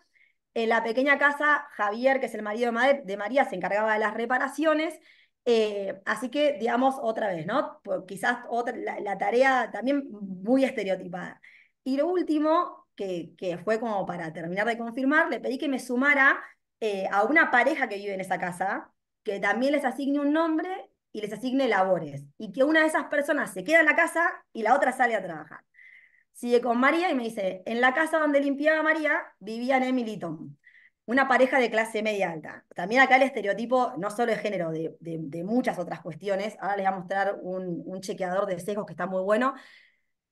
En la pequeña casa, Javier, que es el marido de María, se encargaba de las reparaciones. Eh, así que, digamos, otra vez, ¿no? quizás otra, la, tarea también muy estereotipada. Y lo último, que, fue como para terminar de confirmar, le pedí que me sumara eh, a una pareja que vive en esa casa, que también les asigne un nombre y les asigne labores, y que una de esas personas se queda en la casa y la otra sale a trabajar sigue con María y me dice, en la casa donde limpiaba María vivían Emily y Tom, una pareja de clase media alta. También acá el estereotipo, no solo de género, de, muchas otras cuestiones. Ahora les voy a mostrar un, un, chequeador de sesgos que está muy bueno.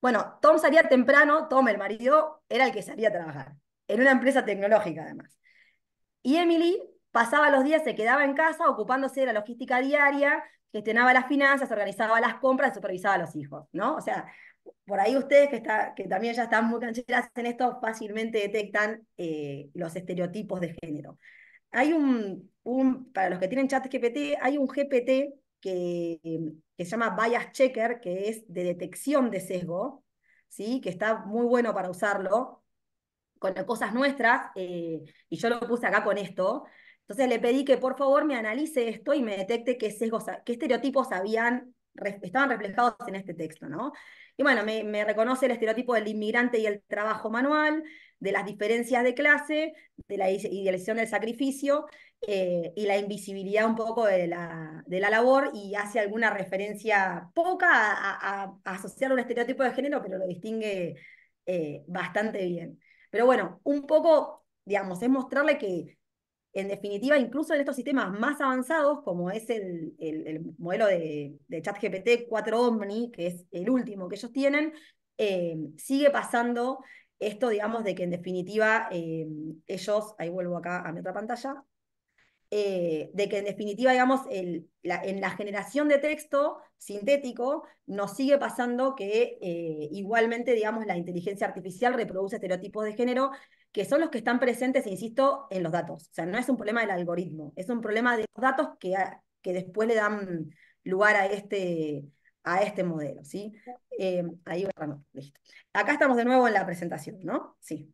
Bueno, Tom salía temprano, Tom, el marido, era el que salía a trabajar, en una empresa tecnológica además. Y Emily pasaba los días, se quedaba en casa ocupándose de la logística diaria, gestionaba las finanzas, organizaba las compras, supervisaba a los hijos, ¿no? O sea, por ahí ustedes que, está, que también ya están muy cancheras en esto, fácilmente detectan eh, los estereotipos de género. Hay un, para los que tienen chat GPT, hay un GPT que, que se llama Bias Checker, que es de detección de sesgo, ¿sí? que está muy bueno para usarlo con cosas nuestras, eh, y yo lo puse acá con esto. Entonces le pedí que por favor me analice esto y me detecte qué sesgos, qué estereotipos habían, estaban reflejados en este texto, ¿no? Y bueno, me, reconoce el estereotipo del inmigrante y el trabajo manual, de las diferencias de clase, de la idealización del sacrificio eh, y la invisibilidad un poco de la, labor y hace alguna referencia poca a, asociar un estereotipo de género, pero lo distingue eh, bastante bien. Pero bueno, un poco, digamos, es mostrarle que en definitiva, incluso en estos sistemas más avanzados, como es el, modelo de, de ChatGPT 4 Omni, que es el último que ellos tienen, eh, sigue pasando esto, digamos, de que en definitiva eh, ellos, ahí vuelvo acá a mi otra pantalla, eh, de que en definitiva, digamos, el, la, en la generación de texto sintético nos sigue pasando que igualmente, digamos, la inteligencia artificial reproduce estereotipos de género que son los que están presentes, insisto, en los datos. O sea, no es un problema del algoritmo, es un problema de los datos que, que después le dan lugar a este, a este modelo, ¿sí? Eh, ahí, listo. Acá estamos de nuevo en la presentación, ¿no? Sí.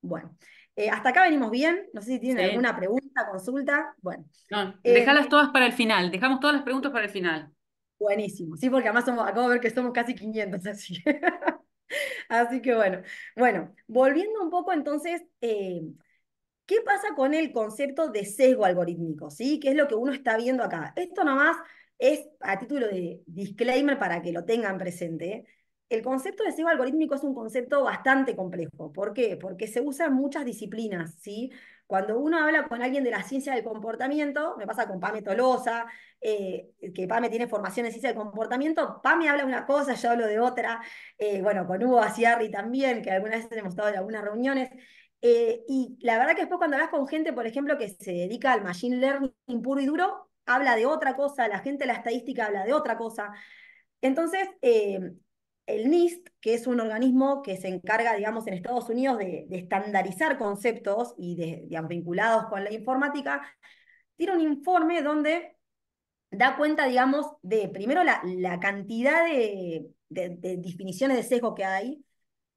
Bueno, eh, hasta acá venimos bien. No sé si tienen alguna pregunta, consulta. Bueno. Eh, todas para el final. Dejamos todas las preguntas para el final. Buenísimo, sí, porque además somos, acabo de ver que somos casi 500, así que, así que bueno. Bueno, volviendo un poco entonces, eh, ¿qué pasa con el concepto de sesgo algorítmico? ¿sí? ¿Qué es lo que uno está viendo acá? Esto nomás es a título de disclaimer para que lo tengan presente. El concepto de sesgo algorítmico es un concepto bastante complejo. ¿Por qué? Porque se usa en muchas disciplinas, ¿sí? Cuando uno habla con alguien de la ciencia del comportamiento, me pasa con Pame Tolosa, eh, que Pame tiene formación en ciencia del comportamiento, Pame habla una cosa, yo hablo de otra, eh, bueno, con Hugo Aciarri también, que algunas veces hemos estado en algunas reuniones, eh, y la verdad que después cuando hablas con gente, por ejemplo, que se dedica al machine learning puro y duro, habla de otra cosa, la gente de la estadística habla de otra cosa. Entonces, el NIST, que es un organismo que se encarga, digamos, en Estados Unidos de, estandarizar conceptos y de, vinculados con la informática, tiene un informe donde da cuenta, digamos, de primero la, la cantidad de, definiciones de sesgo que hay,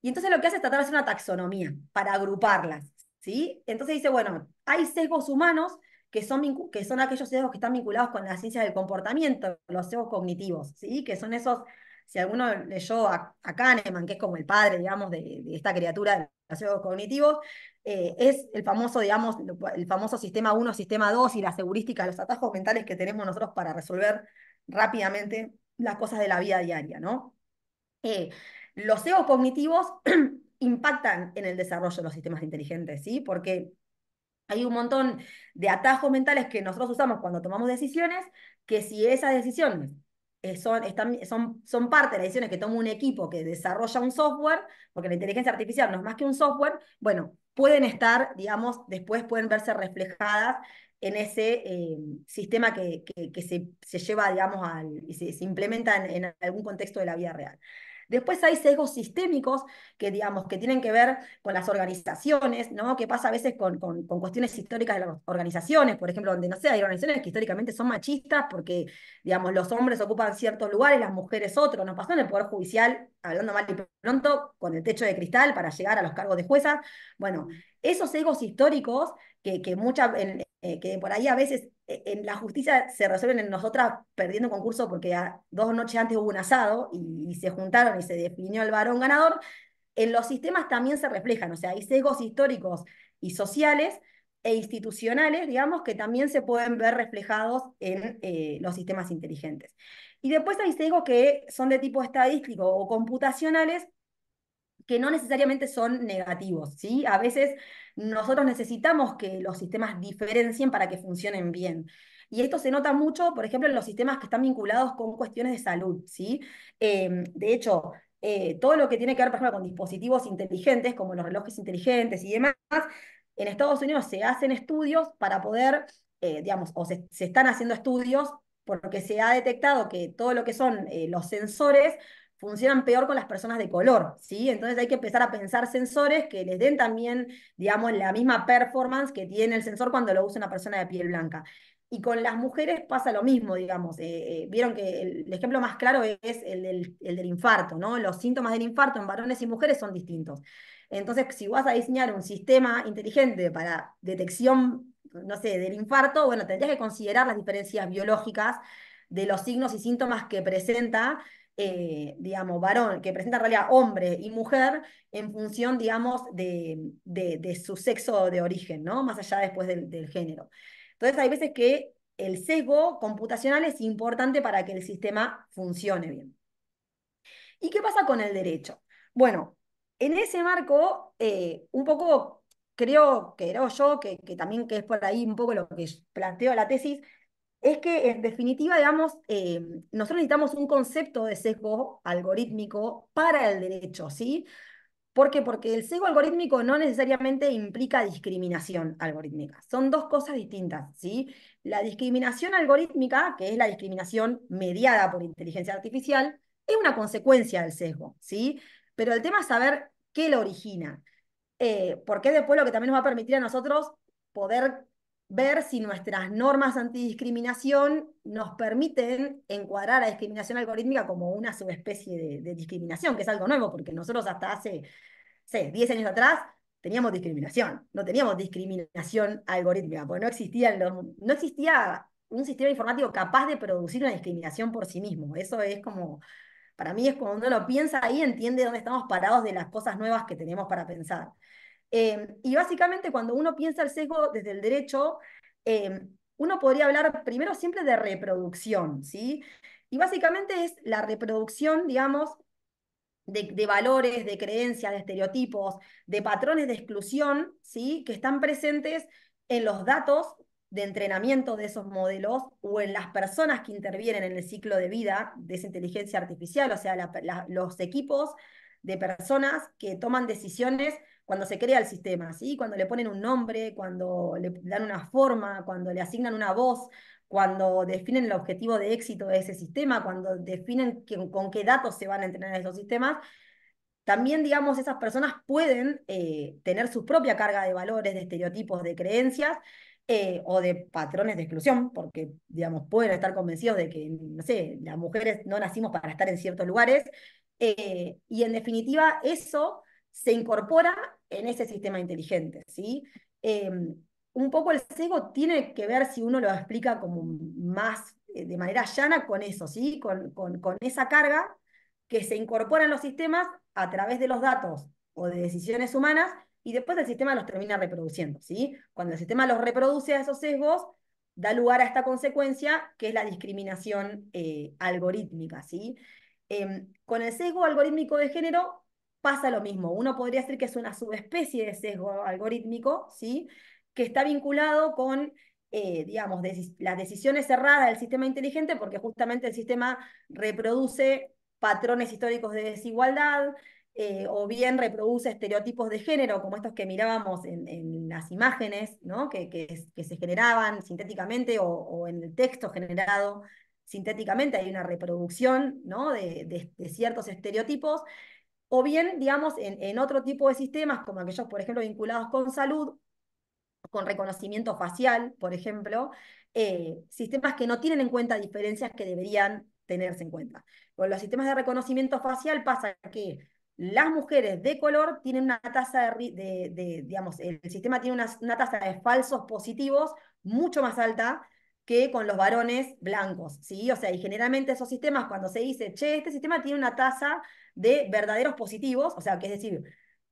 y entonces lo que hace es tratar de hacer una taxonomía para agruparlas, ¿sí? Entonces dice, bueno, hay sesgos humanos que son, que son aquellos sesgos que están vinculados con las ciencias del comportamiento, los sesgos cognitivos, ¿sí? Que son esos si alguno leyó a, Kahneman, que es como el padre, digamos, de, esta criatura de los sesgos cognitivos, eh, es el famoso, digamos, el famoso sistema 1, sistema 2 y la segurística, los atajos mentales que tenemos nosotros para resolver rápidamente las cosas de la vida diaria, ¿no? Eh, los sesgos cognitivos impactan en el desarrollo de los sistemas inteligentes, ¿sí? Porque hay un montón de atajos mentales que nosotros usamos cuando tomamos decisiones, que si esas decisiones eh, son, parte de las decisiones que toma un equipo que desarrolla un software, porque la inteligencia artificial no es más que un software, bueno, pueden estar, digamos, después pueden verse reflejadas en ese em, sistema que, se, lleva, digamos, al, y se, implementa en algún contexto de la vida real. Después hay sesgos sistémicos que, digamos, que tienen que ver con las organizaciones, ¿no? Que pasa a veces con, cuestiones históricas de las organizaciones, por ejemplo, donde, no sé, hay organizaciones que históricamente son machistas porque, digamos, los hombres ocupan ciertos lugares, las mujeres otros. Nos pasó en el Poder Judicial, hablando mal y pronto, con el techo de cristal para llegar a los cargos de jueza, Bueno, esos egos históricos que, que, eh, que por ahí a veces eh, en la justicia se resuelven en nosotras perdiendo concurso porque a, dos noches antes hubo un asado y, se juntaron y se definió el varón ganador, en los sistemas también se reflejan, o sea, hay sesgos históricos y sociales e institucionales, digamos, que también se pueden ver reflejados en eh, los sistemas inteligentes. Y después hay sesgos que son de tipo estadístico o computacionales, que no necesariamente son negativos, ¿sí? A veces nosotros necesitamos que los sistemas diferencien para que funcionen bien. Y esto se nota mucho, por ejemplo, en los sistemas que están vinculados con cuestiones de salud, ¿sí? Em, de hecho, eh, todo lo que tiene que ver, por ejemplo, con dispositivos inteligentes, como los relojes inteligentes y demás, en Estados Unidos se hacen estudios para poder, eh, digamos, o se, se, están haciendo estudios porque se ha detectado que todo lo que son eh, los sensores funcionan peor con las personas de color, ¿sí? Entonces hay que empezar a pensar sensores que les den también, digamos, la misma performance que tiene el sensor cuando lo usa una persona de piel blanca. Y con las mujeres pasa lo mismo, digamos. Eh, eh, vieron que el, ejemplo más claro es el del, el del infarto, ¿no? Los síntomas del infarto en varones y mujeres son distintos. Entonces, si vas a diseñar un sistema inteligente para detección, no sé, del infarto, bueno, tendrías que considerar las diferencias biológicas de los signos y síntomas que presenta eh, digamos, varón, que presenta en realidad hombre y mujer en función, digamos, de, su sexo de origen, ¿no? Más allá después del, género. Entonces hay veces que el sesgo computacional es importante para que el sistema funcione bien. ¿Y qué pasa con el derecho? Bueno, en ese marco, eh, un poco creo, era yo, que, que, también que es por ahí un poco lo que planteo la tesis, es que en definitiva, digamos, eh, nosotros necesitamos un concepto de sesgo algorítmico para el derecho, ¿sí? ¿Por qué? Porque el sesgo algorítmico no necesariamente implica discriminación algorítmica. Son dos cosas distintas, ¿sí? La discriminación algorítmica, que es la discriminación mediada por inteligencia artificial, es una consecuencia del sesgo, ¿sí? Pero el tema es saber qué lo origina. Eh, porque después lo que también nos va a permitir a nosotros poder ver si nuestras normas antidiscriminación nos permiten encuadrar a discriminación algorítmica como una subespecie de, discriminación, que es algo nuevo, porque nosotros hasta hace, sé, 10 años atrás teníamos discriminación, no teníamos discriminación algorítmica, porque no existía, no existía un sistema informático capaz de producir una discriminación por sí mismo. Eso es como, para mí es cuando uno lo piensa ahí, entiende dónde estamos parados de las cosas nuevas que tenemos para pensar. Em, y básicamente cuando uno piensa el sesgo desde el derecho, em, uno podría hablar primero siempre de reproducción, ¿sí? Y básicamente es la reproducción, digamos, de, valores, de creencias, de estereotipos, de patrones de exclusión, ¿sí? que están presentes en los datos de entrenamiento de esos modelos o en las personas que intervienen en el ciclo de vida de esa inteligencia artificial, o sea, los equipos de personas que toman decisiones cuando se crea el sistema, ¿sí? cuando le ponen un nombre, cuando le dan una forma, cuando le asignan una voz, cuando definen el objetivo de éxito de ese sistema, cuando definen con qué datos se van a entrenar esos sistemas, también, digamos, esas personas pueden eh, tener su propia carga de valores, de estereotipos, de creencias, eh, o de patrones de exclusión, porque, digamos, pueden estar convencidos de que, no sé, las mujeres no nacimos para estar en ciertos lugares, eh, y en definitiva eso se incorpora en ese sistema inteligente, ¿sí? Eh, un poco el sesgo tiene que ver si uno lo explica como más, de manera llana con eso, ¿sí? Con, con esa carga que se incorpora en los sistemas a través de los datos o de decisiones humanas y después el sistema los termina reproduciendo, ¿sí? Cuando el sistema los reproduce a esos sesgos, da lugar a esta consecuencia, que es la discriminación eh, algorítmica, ¿sí? Em, con el sesgo algorítmico de género pasa lo mismo. Uno podría decir que es una subespecie de sesgo algorítmico, ¿sí? Que está vinculado con eh, digamos, las decisiones cerradas del sistema inteligente, porque justamente el sistema reproduce patrones históricos de desigualdad, eh, o bien reproduce estereotipos de género, como estos que mirábamos en, las imágenes, ¿no? que, se generaban sintéticamente o, en el texto generado sintéticamente, hay una reproducción ¿no? de, ciertos estereotipos, o bien, digamos, en, otro tipo de sistemas, como aquellos, por ejemplo, vinculados con salud, con reconocimiento facial, por ejemplo, eh, sistemas que no tienen en cuenta diferencias que deberían tenerse en cuenta. Con los sistemas de reconocimiento facial pasa que las mujeres de color tienen una tasa de, digamos, el sistema tiene una, tasa de falsos positivos mucho más alta que con los varones blancos, ¿sí? O sea, y generalmente esos sistemas, cuando se dice, che, este sistema tiene una tasa de verdaderos positivos, o sea, que es decir,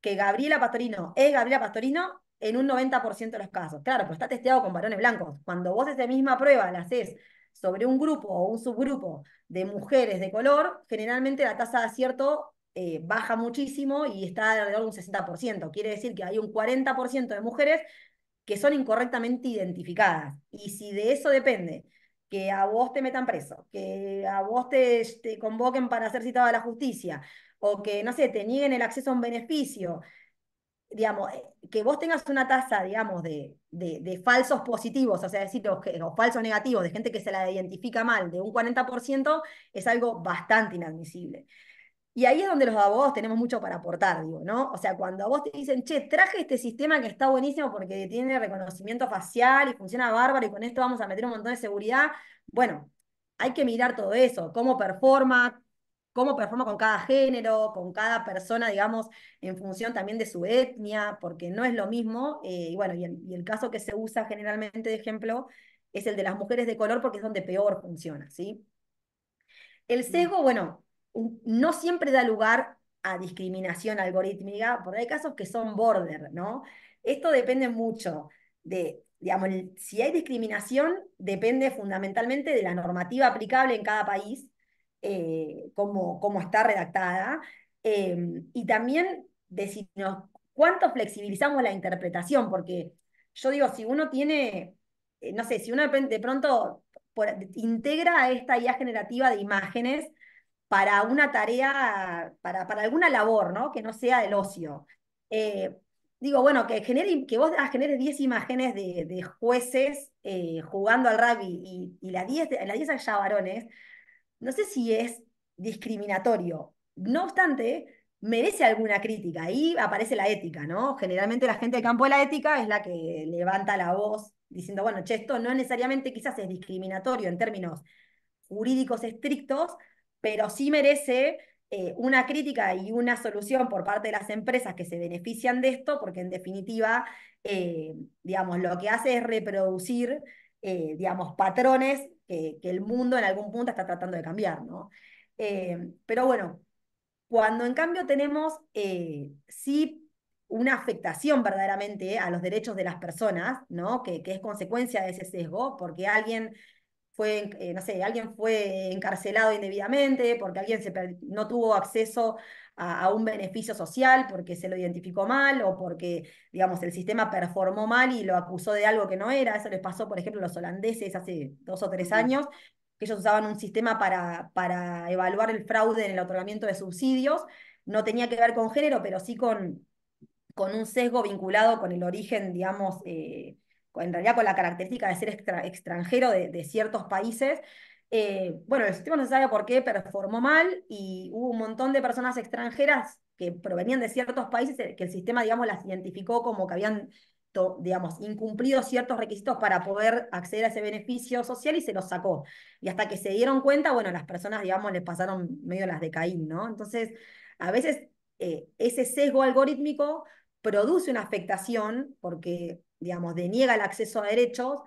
que Gabriela Pastorino es Gabriela Pastorino en un 90% de los casos. Claro, pues está testeado con varones blancos. Cuando vos esa misma prueba la haces sobre un grupo o un subgrupo de mujeres de color, generalmente la tasa de acierto eh, baja muchísimo y está alrededor de un 60%. Quiere decir que hay un 40% de mujeres que son incorrectamente identificadas. Y si de eso depende que a vos te metan preso, que a vos te, convoquen para ser citada a la justicia, o que, no sé, te nieguen el acceso a un beneficio, digamos, eh, que vos tengas una tasa, digamos, de, falsos positivos, o sea, decir, falsos negativos, de gente que se la identifica mal, de un 40%, es algo bastante inadmisible. Y ahí es donde los abogados tenemos mucho para aportar, digo, ¿no? O sea, cuando a vos te dicen, che, traje este sistema que está buenísimo porque tiene reconocimiento facial y funciona bárbaro y con esto vamos a meter un montón de seguridad, bueno, hay que mirar todo eso, cómo performa, cómo performa con cada género, con cada persona, digamos, en función también de su etnia, porque no es lo mismo. Eh, y bueno, y el, caso que se usa generalmente de ejemplo es el de las mujeres de color porque es donde peor funciona, ¿sí? El sesgo, bueno, no siempre da lugar a discriminación algorítmica, porque hay casos que son border, ¿no? Esto depende mucho de, digamos, si hay discriminación, depende fundamentalmente de la normativa aplicable en cada país, eh, cómo, está redactada, em, y también decirnos cuánto flexibilizamos la interpretación, porque yo digo, si uno tiene, eh, no sé, si uno de pronto integra esta IA generativa de imágenes, para una tarea, para, alguna labor, ¿no? Que no sea el ocio. Eh, digo, bueno, que, genere, que vos ah, generes 10 imágenes de, jueces eh, jugando al rugby y, y las 10 la varones, no sé si es discriminatorio. No obstante, merece alguna crítica. Ahí aparece la ética, ¿no? Generalmente la gente del campo de la ética es la que levanta la voz diciendo, bueno, che, esto no necesariamente quizás es discriminatorio en términos jurídicos estrictos, pero sí merece eh, una crítica y una solución por parte de las empresas que se benefician de esto, porque en definitiva, eh, digamos, lo que hace es reproducir, eh, digamos, patrones que, el mundo en algún punto está tratando de cambiar, ¿no? pero bueno, cuando en cambio tenemos sí una afectación verdaderamente a los derechos de las personas, ¿no? Que, que es consecuencia de ese sesgo, porque alguien eh, no sé, alguien fue encarcelado indebidamente porque alguien se no tuvo acceso a, un beneficio social porque se lo identificó mal o porque, digamos, el sistema performó mal y lo acusó de algo que no era. Eso les pasó, por ejemplo, a los holandeses hace dos o tres años, que ellos usaban un sistema para, para evaluar el fraude en el otorgamiento de subsidios. No tenía que ver con género, pero sí con, con un sesgo vinculado con el origen, digamos, eh, en realidad con la característica de ser extranjero de, ciertos países, eh, bueno, el sistema no se sabe por qué performó mal y hubo un montón de personas extranjeras que provenían de ciertos países eh, que el sistema, digamos, las identificó como que habían, digamos, incumplido ciertos requisitos para poder acceder a ese beneficio social y se los sacó. Y hasta que se dieron cuenta, bueno, las personas, digamos, les pasaron medio las de Caín, ¿no? Entonces, a veces eh, ese sesgo algorítmico produce una afectación porque digamos, deniega el acceso a derechos,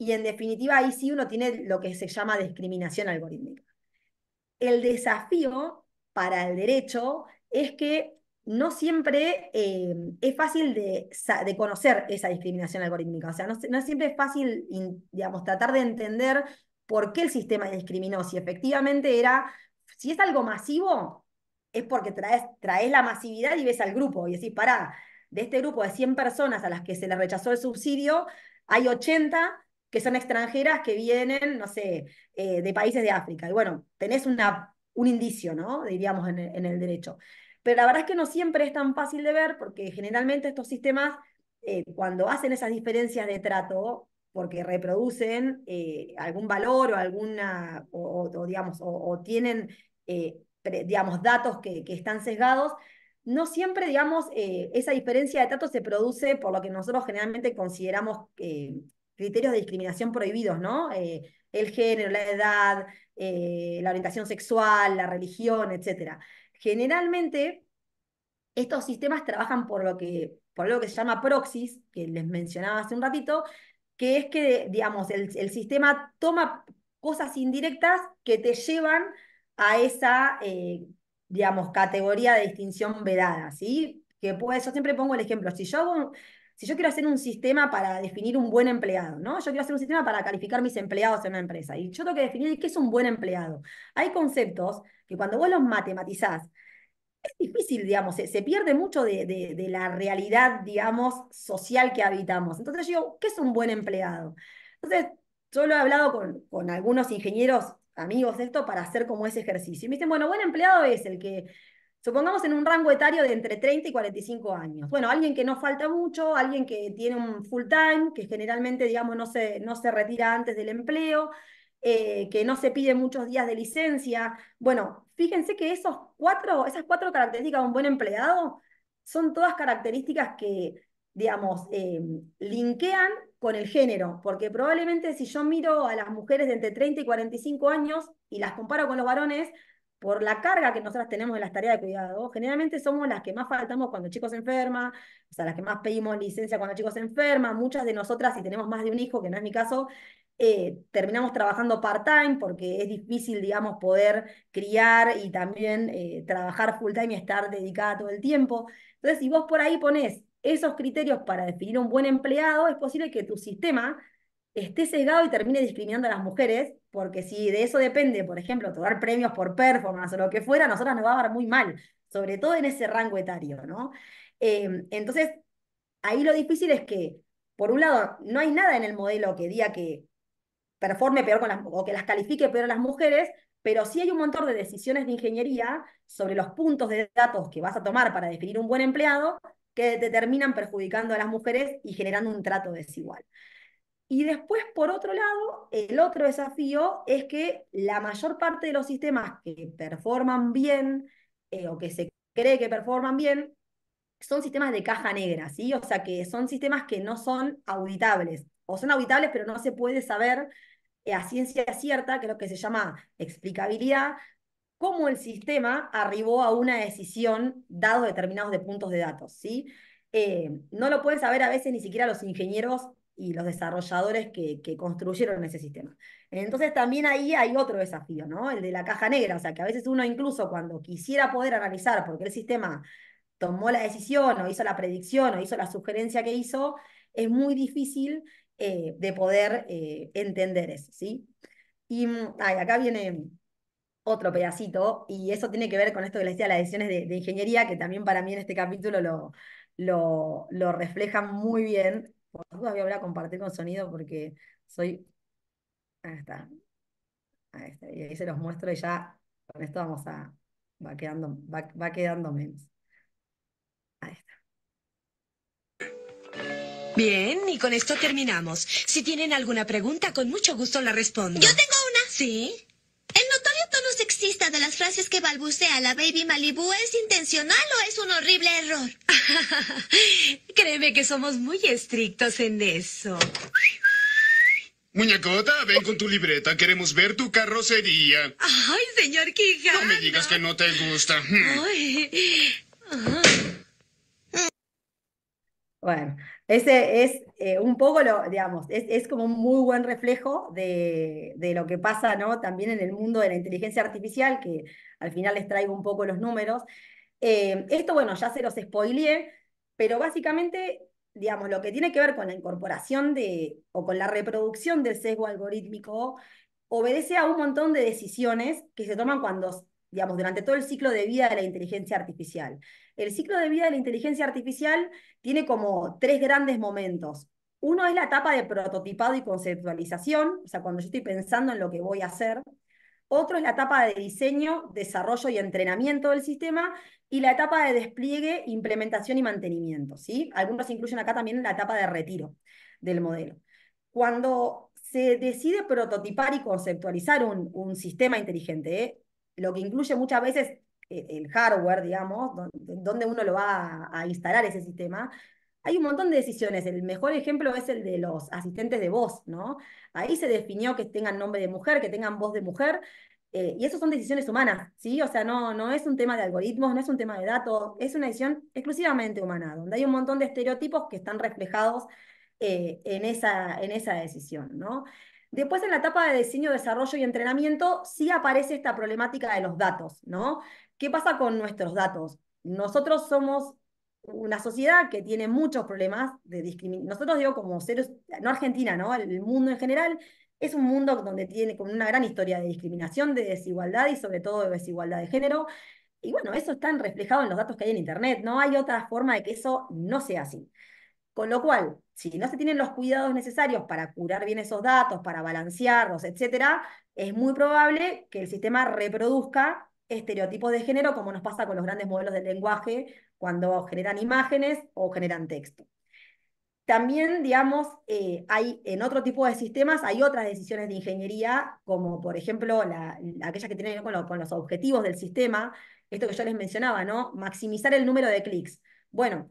y en definitiva ahí sí uno tiene lo que se llama discriminación algorítmica. El desafío para el derecho es que no siempre eh, es fácil de, conocer esa discriminación algorítmica, o sea, no, no siempre es fácil, digamos, tratar de entender por qué el sistema discriminó, si efectivamente era, si es algo masivo, es porque traes, traes la masividad y ves al grupo y decís, pará, de este grupo de 100 personas a las que se les rechazó el subsidio, hay 80 que son extranjeras que vienen, no sé, eh, de países de África. Y bueno, tenés una, un indicio, ¿no? Diríamos en el, derecho. Pero la verdad es que no siempre es tan fácil de ver porque generalmente estos sistemas, eh, cuando hacen esas diferencias de trato, porque reproducen eh, algún valor o alguna, o, digamos, o, tienen, digamos, datos que, que, están sesgados, no siempre, digamos, eh, esa diferencia de datos se produce por lo que nosotros generalmente consideramos eh, criterios de discriminación prohibidos, ¿no? Eh, el género, la edad, la orientación sexual, la religión, etc. Generalmente, estos sistemas trabajan por lo que, por lo que se llama proxies, que les mencionaba hace un ratito, que es que, digamos, el, sistema toma cosas indirectas que te llevan a esa digamos, categoría de distinción vedada, ¿sí? Que yo siempre pongo el ejemplo, si yo si yo quiero hacer un sistema para definir un buen empleado, ¿no? Yo quiero hacer un sistema para calificar mis empleados en una empresa y yo tengo que definir qué es un buen empleado. Hay conceptos que cuando vos los matematizás, es difícil, digamos, se, pierde mucho de, la realidad, digamos, social que habitamos. Entonces yo digo, ¿qué es un buen empleado? Entonces, yo lo he hablado con, con algunos ingenieros amigos, de esto, para hacer como ese ejercicio. Y me dicen, bueno, buen empleado es el que, supongamos en un rango etario de entre 30 y 45 años. Bueno, alguien que no falta mucho, alguien que tiene un full time, que generalmente, digamos, no se, no se retira antes del empleo, eh, que no se pide muchos días de licencia. Bueno, fíjense que esos cuatro, esas cuatro características de un buen empleado son todas características que digamos, em, linkean con el género, porque probablemente si yo miro a las mujeres de entre 30 y 45 años y las comparo con los varones, por la carga que nosotras tenemos de las tareas de cuidado, generalmente somos las que más faltamos cuando el chico se enferma, o sea, las que más pedimos licencia cuando el chico se enferma, muchas de nosotras, si tenemos más de un hijo, que no es mi caso, eh, terminamos trabajando part-time porque es difícil, digamos, poder criar y también eh, trabajar full-time y estar dedicada todo el tiempo. Entonces, si vos por ahí ponés esos criterios para definir un buen empleado, es posible que tu sistema esté sesgado y termine discriminando a las mujeres, porque si de eso depende, por ejemplo, otorgar premios por performance o lo que fuera, a nosotras nos va a dar muy mal, sobre todo en ese rango etario, ¿no? Em, entonces, ahí lo difícil es que, por un lado, no hay nada en el modelo que diga que performe peor con las, o que las califique peor a las mujeres, pero sí hay un montón de decisiones de ingeniería sobre los puntos de datos que vas a tomar para definir un buen empleado que te terminan perjudicando a las mujeres y generando un trato desigual. Y después, por otro lado, el otro desafío es que la mayor parte de los sistemas que performan bien eh, o que se cree que performan bien son sistemas de caja negra, ¿sí? O sea, que son sistemas que no son auditables o son auditables pero no se puede saber eh, a ciencia cierta, que es lo que se llama explicabilidad, cómo el sistema arribó a una decisión dado determinados de puntos de datos. ¿sí? Eh, no lo pueden saber a veces ni siquiera los ingenieros y los desarrolladores que, construyeron ese sistema. Entonces también ahí hay otro desafío, ¿no? El de la caja negra, o sea que a veces uno incluso cuando quisiera poder analizar por qué el sistema tomó la decisión o hizo la predicción o hizo la sugerencia que hizo, es muy difícil eh, de poder eh, entender eso, ¿sí? Y mm, acá viene otro pedacito, y eso tiene que ver con esto que les decía, las ediciones de, ingeniería, que también para mí en este capítulo lo, lo, reflejan muy bien. Por dudas voy a hablar, compartir con sonido porque soy... Ahí está. Ahí Y ahí se los muestro y ya con esto vamos a... Va quedando, va, va quedando menos. Ahí está. Bien, y con esto terminamos. Si tienen alguna pregunta, con mucho gusto la respondo. Yo tengo una. Sí nos exista de las frases que balbucea la Baby Malibu es intencional o es un horrible error? Créeme que somos muy estrictos en eso. Muñecota, ven con tu libreta. Queremos ver tu carrocería. Ay, señor Quijano. No me digas que no te gusta. Hmm. Bueno, ese es eh, un poco lo, digamos, es, como un muy buen reflejo de, lo que pasa ¿no? también en el mundo de la inteligencia artificial, que al final les traigo un poco los números. Eh, esto, bueno, ya se los spoileé, pero básicamente, digamos, lo que tiene que ver con la incorporación de, o con la reproducción del sesgo algorítmico, obedece a un montón de decisiones que se toman cuando digamos, durante todo el ciclo de vida de la inteligencia artificial. El ciclo de vida de la inteligencia artificial tiene como tres grandes momentos. Uno es la etapa de prototipado y conceptualización, o sea, cuando yo estoy pensando en lo que voy a hacer. Otro es la etapa de diseño, desarrollo y entrenamiento del sistema. Y la etapa de despliegue, implementación y mantenimiento. ¿sí? Algunos incluyen acá también la etapa de retiro del modelo. Cuando se decide prototipar y conceptualizar un, sistema inteligente, ¿eh? lo que incluye muchas veces eh, el hardware, digamos, donde uno lo va a, instalar ese sistema, hay un montón de decisiones. El mejor ejemplo es el de los asistentes de voz, ¿no? Ahí se definió que tengan nombre de mujer, que tengan voz de mujer, eh, y eso son decisiones humanas, ¿sí? O sea, no, no es un tema de algoritmos, no es un tema de datos, es una decisión exclusivamente humana, donde hay un montón de estereotipos que están reflejados eh, en, esa, en esa decisión, ¿no? Después en la etapa de diseño, desarrollo y entrenamiento sí aparece esta problemática de los datos, ¿no? ¿Qué pasa con nuestros datos? Nosotros somos una sociedad que tiene muchos problemas de discriminación. Nosotros digo como seres, no Argentina, ¿no? El mundo en general es un mundo donde tiene una gran historia de discriminación, de desigualdad y sobre todo de desigualdad de género. Y bueno, eso está reflejado en los datos que hay en Internet. No hay otra forma de que eso no sea así. Con lo cual, si no se tienen los cuidados necesarios para curar bien esos datos, para balancearlos, etc., es muy probable que el sistema reproduzca estereotipos de género, como nos pasa con los grandes modelos del lenguaje cuando generan imágenes o generan texto. También, digamos, eh, hay en otro tipo de sistemas hay otras decisiones de ingeniería, como por ejemplo la, aquellas que tienen que ver con, los objetivos del sistema, esto que yo les mencionaba, ¿no? Maximizar el número de clics. Bueno,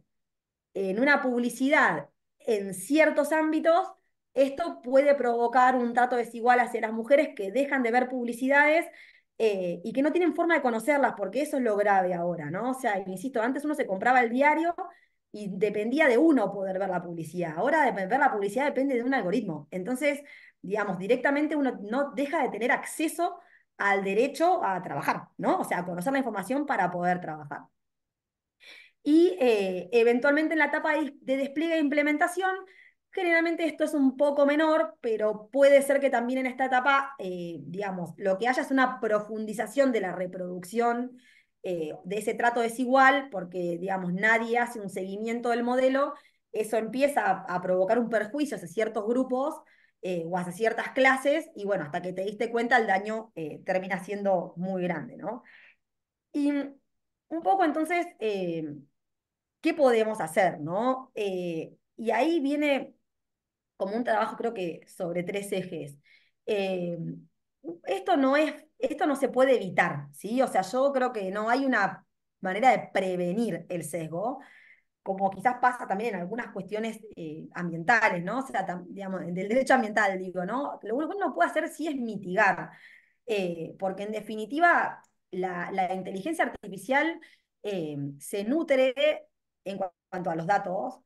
en una publicidad en ciertos ámbitos, esto puede provocar un trato desigual hacia las mujeres que dejan de ver publicidades eh, y que no tienen forma de conocerlas, porque eso es lo grave ahora, ¿no? O sea, insisto, antes uno se compraba el diario y dependía de uno poder ver la publicidad. Ahora ver la publicidad depende de un algoritmo. Entonces, digamos, directamente uno no deja de tener acceso al derecho a trabajar, ¿no? O sea, a conocer la información para poder trabajar. Y eh, eventualmente en la etapa de despliegue e implementación Generalmente esto es un poco menor, pero puede ser que también en esta etapa, eh, digamos, lo que haya es una profundización de la reproducción eh, de ese trato desigual, porque, digamos, nadie hace un seguimiento del modelo, eso empieza a, provocar un perjuicio hacia ciertos grupos eh, o hacia ciertas clases, y bueno, hasta que te diste cuenta el daño termina siendo muy grande, ¿no? Y un poco entonces, ¿qué podemos hacer, no? y ahí viene como un trabajo creo que sobre tres ejes. Eh, esto no es, esto no se puede evitar, ¿sí? O sea, yo creo que no hay una manera de prevenir el sesgo, como quizás pasa también en algunas cuestiones eh, ambientales, ¿no? O sea, digamos, del derecho ambiental, digo, ¿no? Lo único que uno puede hacer sí es mitigar, eh, porque en definitiva la inteligencia artificial se nutre en cuanto a los datos,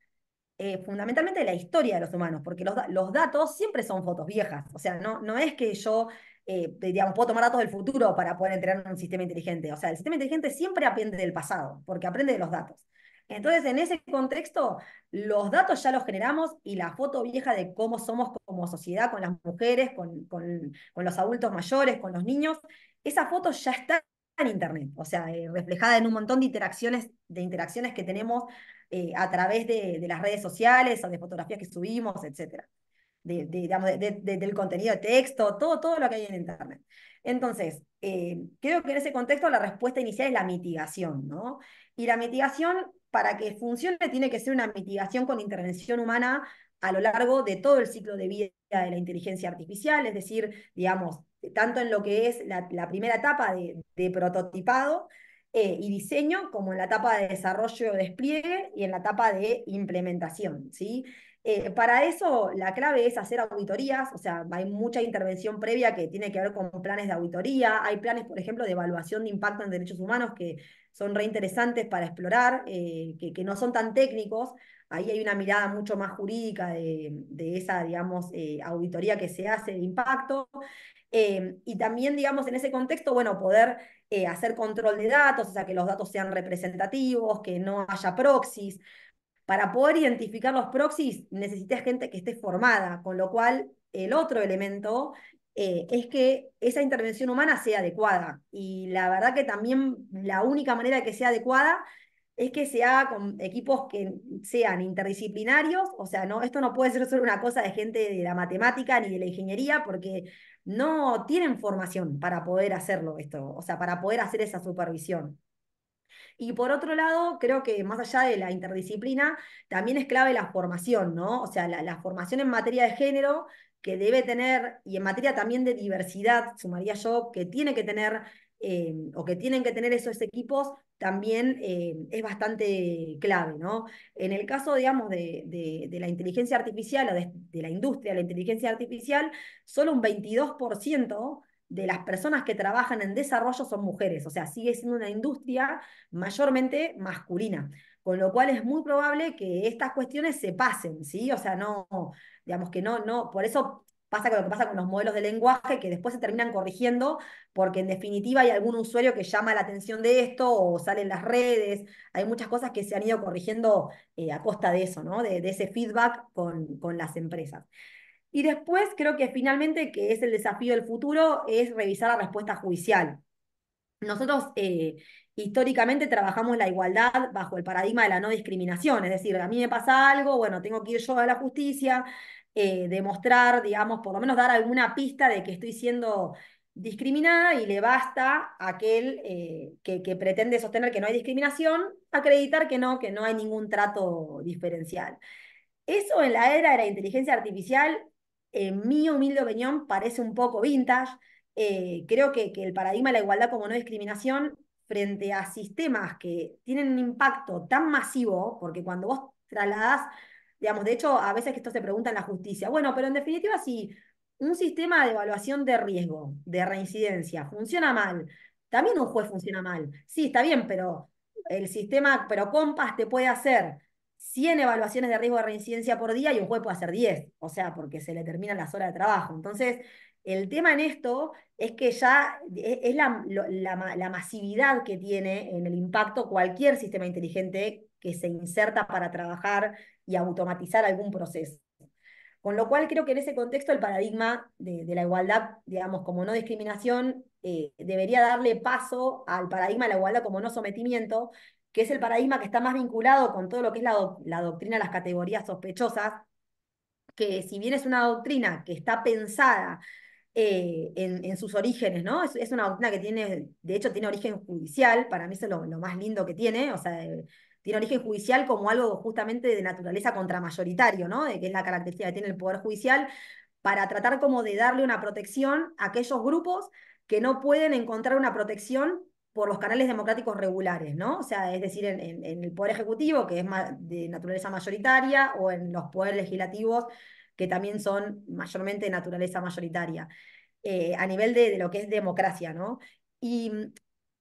eh, fundamentalmente la historia de los humanos, porque los, datos siempre son fotos viejas. O sea, no, no es que yo, eh, digamos, puedo tomar datos del futuro para poder entrenar un sistema inteligente. O sea, el sistema inteligente siempre aprende del pasado, porque aprende de los datos. Entonces, en ese contexto, los datos ya los generamos y la foto vieja de cómo somos como sociedad con las mujeres, con, con los adultos mayores, con los niños, esa foto ya está en Internet, o sea, eh, reflejada en un montón de interacciones, de interacciones que tenemos eh, a través de, las redes sociales o de fotografías que subimos, etc. De, del contenido de texto, todo, todo lo que hay en Internet. Entonces, eh, creo que en ese contexto la respuesta inicial es la mitigación, ¿no? Y la mitigación, para que funcione, tiene que ser una mitigación con intervención humana a lo largo de todo el ciclo de vida de la inteligencia artificial, es decir, digamos, tanto en lo que es la, primera etapa de, prototipado eh, y diseño, como en la etapa de desarrollo o despliegue y en la etapa de implementación. ¿sí? Eh, para eso la clave es hacer auditorías, o sea, hay mucha intervención previa que tiene que ver con planes de auditoría, hay planes, por ejemplo, de evaluación de impacto en derechos humanos que son reinteresantes para explorar, eh, que, no son tan técnicos, ahí hay una mirada mucho más jurídica de, esa, digamos, auditoría que se hace de impacto, eh, y también, digamos, en ese contexto, bueno, poder eh, hacer control de datos, o sea, que los datos sean representativos, que no haya proxies. Para poder identificar los proxies necesitas gente que esté formada, con lo cual el otro elemento eh, es que esa intervención humana sea adecuada. Y la verdad que también la única manera de que sea adecuada es que se haga con equipos que sean interdisciplinarios, o sea, no, esto no puede ser solo una cosa de gente de la matemática ni de la ingeniería, porque no tienen formación para poder hacerlo esto, o sea, para poder hacer esa supervisión. Y por otro lado, creo que más allá de la interdisciplina, también es clave la formación, ¿no? O sea, la, la formación en materia de género que debe tener, y en materia también de diversidad, sumaría yo, que tiene que tener Em, o que tienen que tener esos equipos también em, es bastante clave, ¿no? En el caso, digamos, de, la inteligencia artificial o de, la industria de la inteligencia artificial, solo un 22% de las personas que trabajan en desarrollo son mujeres, o sea, sigue siendo una industria mayormente masculina, con lo cual es muy probable que estas cuestiones se pasen, ¿sí? O sea, no, digamos que no, no, por eso pasa con lo que pasa con los modelos de lenguaje que después se terminan corrigiendo porque en definitiva hay algún usuario que llama la atención de esto o salen las redes, hay muchas cosas que se han ido corrigiendo eh, a costa de eso, ¿no? de, ese feedback con, las empresas. Y después creo que finalmente, que es el desafío del futuro, es revisar la respuesta judicial. Nosotros eh, históricamente trabajamos la igualdad bajo el paradigma de la no discriminación, es decir, a mí me pasa algo, bueno, tengo que ir yo a la justicia, eh, demostrar, digamos, por lo menos dar alguna pista de que estoy siendo discriminada y le basta a aquel eh, que, pretende sostener que no hay discriminación acreditar que no, que no hay ningún trato diferencial. Eso en la era de la inteligencia artificial, en mi humilde opinión, parece un poco vintage. Eh, creo que, que el paradigma de la igualdad como no discriminación frente a sistemas que tienen un impacto tan masivo, porque cuando vos trasladás Digamos, de hecho, a veces que esto se pregunta en la justicia. Bueno, pero en definitiva, si un sistema de evaluación de riesgo, de reincidencia, funciona mal, también un juez funciona mal. Sí, está bien, pero el sistema, pero COMPAS te puede hacer 100 evaluaciones de riesgo de reincidencia por día y un juez puede hacer 10, o sea, porque se le terminan las horas de trabajo. Entonces, el tema en esto es que ya e-, es la, masividad que tiene en el impacto cualquier sistema inteligente que se inserta para trabajar y automatizar algún proceso. Con lo cual creo que en ese contexto el paradigma de, la igualdad, digamos, como no discriminación, eh, debería darle paso al paradigma de la igualdad como no sometimiento, que es el paradigma que está más vinculado con todo lo que es la, doctrina de las categorías sospechosas, que si bien es una doctrina que está pensada eh, en, sus orígenes, ¿no? Es, una doctrina que tiene, de hecho tiene origen judicial, para mí es lo, más lindo que tiene, o sea... Eh, tiene origen judicial como algo justamente de naturaleza contramayoritario, ¿no? que es la característica que tiene el Poder Judicial, para tratar como de darle una protección a aquellos grupos que no pueden encontrar una protección por los canales democráticos regulares, ¿no? O sea, es decir, en, el Poder Ejecutivo, que es de naturaleza mayoritaria, o en los poderes legislativos, que también son mayormente de naturaleza mayoritaria, eh, a nivel de, lo que es democracia, ¿no? Y mm,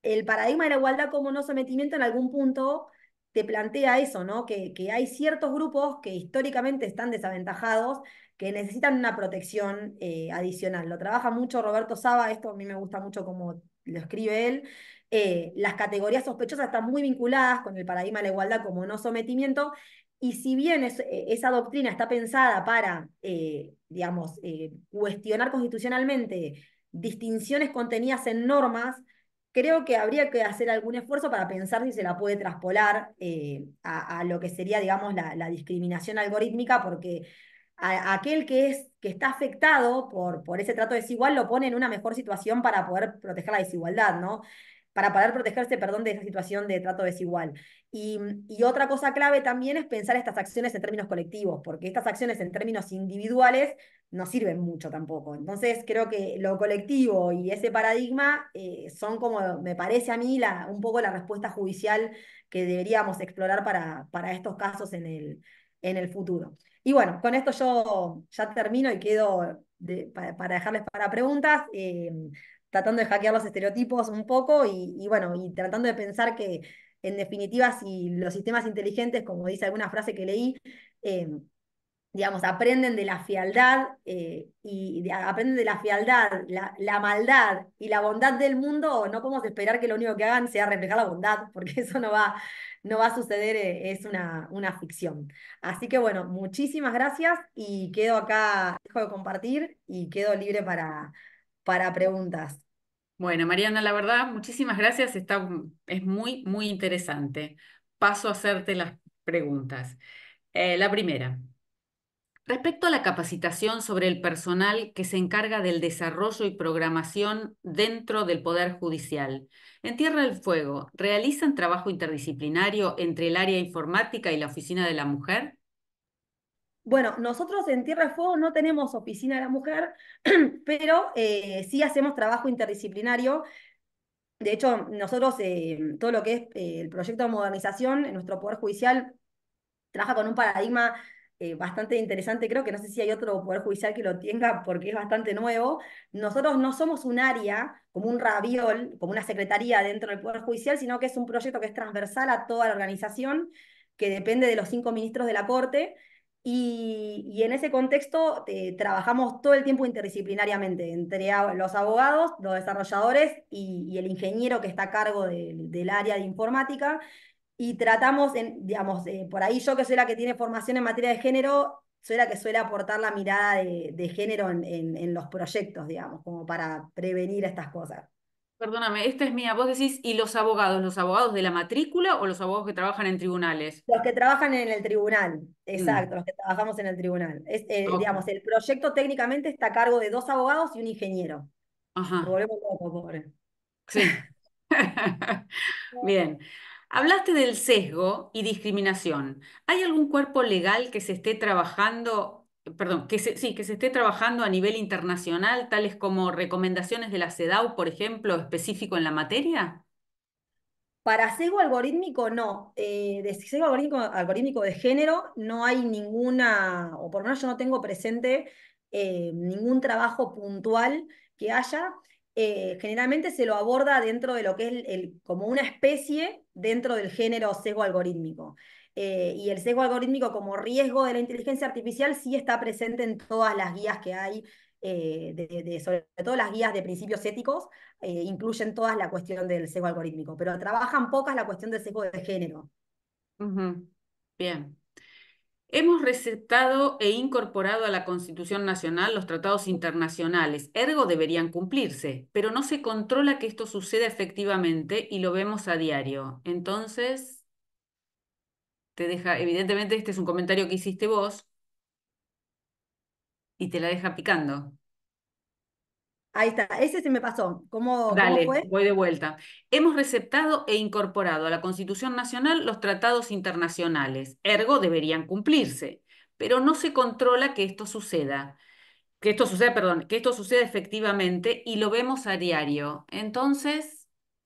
el paradigma de la igualdad como no sometimiento en algún punto te plantea eso, ¿no? Que, hay ciertos grupos que históricamente están desaventajados, que necesitan una protección eh, adicional. Lo trabaja mucho Roberto Saba, esto a mí me gusta mucho como lo escribe él. Eh, las categorías sospechosas están muy vinculadas con el paradigma de la igualdad como no sometimiento, y si bien eh, esa doctrina está pensada para, digamos, cuestionar constitucionalmente distinciones contenidas en normas, creo que habría que hacer algún esfuerzo para pensar si se la puede traspolar eh, a, lo que sería, digamos, la, discriminación algorítmica, porque aquel que, es, que está afectado por, por ese trato desigual lo pone en una mejor situación para poder proteger la desigualdad, ¿no? para poder protegerse, perdón, de esa situación de trato desigual. Mm, y, otra cosa clave también es pensar estas acciones en términos colectivos, porque estas acciones en términos individuales no sirven mucho tampoco. Entonces creo que lo colectivo y ese paradigma eh, son como, me parece a mí, un poco la respuesta judicial que deberíamos explorar para, para estos casos en el, en el futuro. Y bueno, con esto yo ya termino y quedo para, dejarles para preguntas. Eh, tratando de hackear los estereotipos un poco y, bueno, y tratando de pensar que en definitiva si los sistemas inteligentes, como dice alguna frase que leí, eh, digamos, aprenden de la fialdad eh, y aprenden de la fialdad, la, maldad y la bondad del mundo, no podemos esperar que lo único que hagan sea reflejar la bondad, porque eso no va, no va a suceder, eh, es una, una ficción. Así que bueno, muchísimas gracias y quedo acá, dejo de compartir y quedo libre para, para preguntas. Bueno, Mariana, la verdad, muchísimas gracias. Está, es muy, muy interesante. Paso a hacerte las preguntas. Eh, la primera, respecto a la capacitación sobre el personal que se encarga del desarrollo y programación dentro del Poder Judicial, en Tierra del Fuego, ¿realizan trabajo interdisciplinario entre el área informática y la Oficina de la Mujer? Bueno, nosotros en Tierra de Fuego no tenemos oficina de la mujer, pero eh, sí hacemos trabajo interdisciplinario. De hecho, nosotros, eh, todo lo que es eh, el proyecto de modernización en nuestro Poder Judicial trabaja con un paradigma bastante interesante, creo que no sé si hay otro Poder Judicial que lo tenga porque es bastante nuevo. Nosotros no somos un área como un raviol, como una secretaría dentro del Poder Judicial, sino que es un proyecto que es transversal a toda la organización, que depende de los cinco ministros de la Corte y, en ese contexto eh, trabajamos todo el tiempo interdisciplinariamente, entre los abogados, los desarrolladores y, el ingeniero que está a cargo del área de informática. Y tratamos, en, digamos, eh, por ahí yo que soy la que tiene formación en materia de género, soy la que suele aportar la mirada de, género en, en, los proyectos, digamos, como para prevenir estas cosas. Perdóname, esta es mía. Vos decís, ¿y los abogados? ¿Los abogados de la matrícula o los abogados que trabajan en tribunales? Los que trabajan en el tribunal, mm. exacto, los que trabajamos en el tribunal. Eh, digamos, el proyecto técnicamente está a cargo de dos abogados y un ingeniero. Ajá. Volvemos Sí. Bien. Hablaste del sesgo y discriminación. ¿Hay algún cuerpo legal que se esté trabajando perdón, que se, sí, que se esté trabajando a nivel internacional, tales como recomendaciones de la CEDAW, por ejemplo, específico en la materia? Para sesgo algorítmico, no. Eh, de sesgo algorítmico, de género, no hay ninguna, o por lo menos yo no tengo presente eh, ningún trabajo puntual que haya. Eh, generalmente se lo aborda dentro de lo que es como una especie dentro del género sesgo algorítmico. Eh, y el sesgo algorítmico como riesgo de la inteligencia artificial sí está presente en todas las guías que hay, eh, de, sobre todo las guías de principios éticos, eh, incluyen todas la cuestión del sesgo algorítmico, pero trabajan pocas la cuestión del sesgo de género. Bien. Hemos recetado e incorporado a la Constitución Nacional los tratados internacionales, ergo deberían cumplirse, pero no se controla que esto suceda efectivamente y lo vemos a diario. Entonces, te deja, evidentemente este es un comentario que hiciste vos y te la deja picando. Ahí está, ese se me pasó. ¿Cómo, Dale, voy de vuelta. Hemos receptado e incorporado a la Constitución Nacional los tratados internacionales, ergo deberían cumplirse, pero no se controla que esto suceda. Que esto suceda, perdón, que esto suceda efectivamente y lo vemos a diario. Entonces,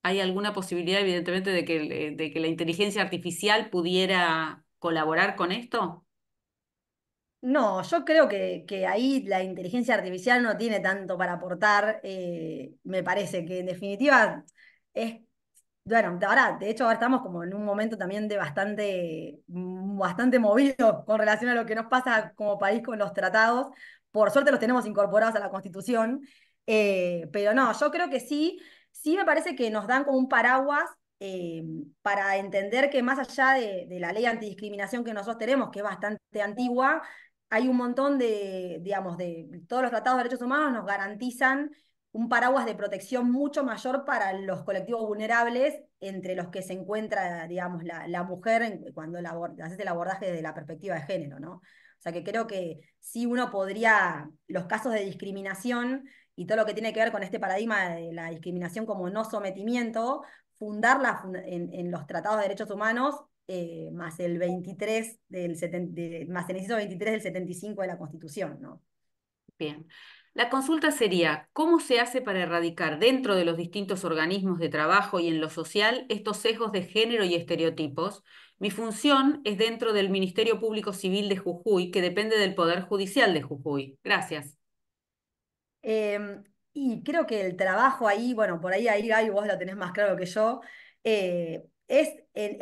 hay alguna posibilidad, evidentemente, de que, de que la inteligencia artificial pudiera colaborar con esto? No, yo creo que, ahí la inteligencia artificial no tiene tanto para aportar. Eh, me parece que en definitiva es, bueno, ahora, de hecho ahora estamos como en un momento también de bastante, bastante movido con relación a lo que nos pasa como país con los tratados. Por suerte los tenemos incorporados a la Constitución, eh, pero no, yo creo que sí sí me parece que nos dan como un paraguas eh, para entender que más allá de, la ley antidiscriminación que nosotros tenemos, que es bastante antigua, hay un montón de, digamos, de todos los tratados de derechos humanos nos garantizan un paraguas de protección mucho mayor para los colectivos vulnerables, entre los que se encuentra, digamos, la, mujer cuando hace haces el abordaje desde la perspectiva de género, ¿no? O sea que creo que sí uno podría, los casos de discriminación, y todo lo que tiene que ver con este paradigma de la discriminación como no sometimiento, fundarla en, los tratados de derechos humanos, eh, más el 23 del el inciso 23 del 75 de la Constitución, Bien. La consulta sería, ¿cómo se hace para erradicar dentro de los distintos organismos de trabajo y en lo social estos sesgos de género y estereotipos? Mi función es dentro del Ministerio Público Civil de Jujuy, que depende del Poder Judicial de Jujuy. Gracias. Em, y creo que el trabajo ahí, bueno, por ahí, ahí, ahí vos lo tenés más claro que yo, eh, es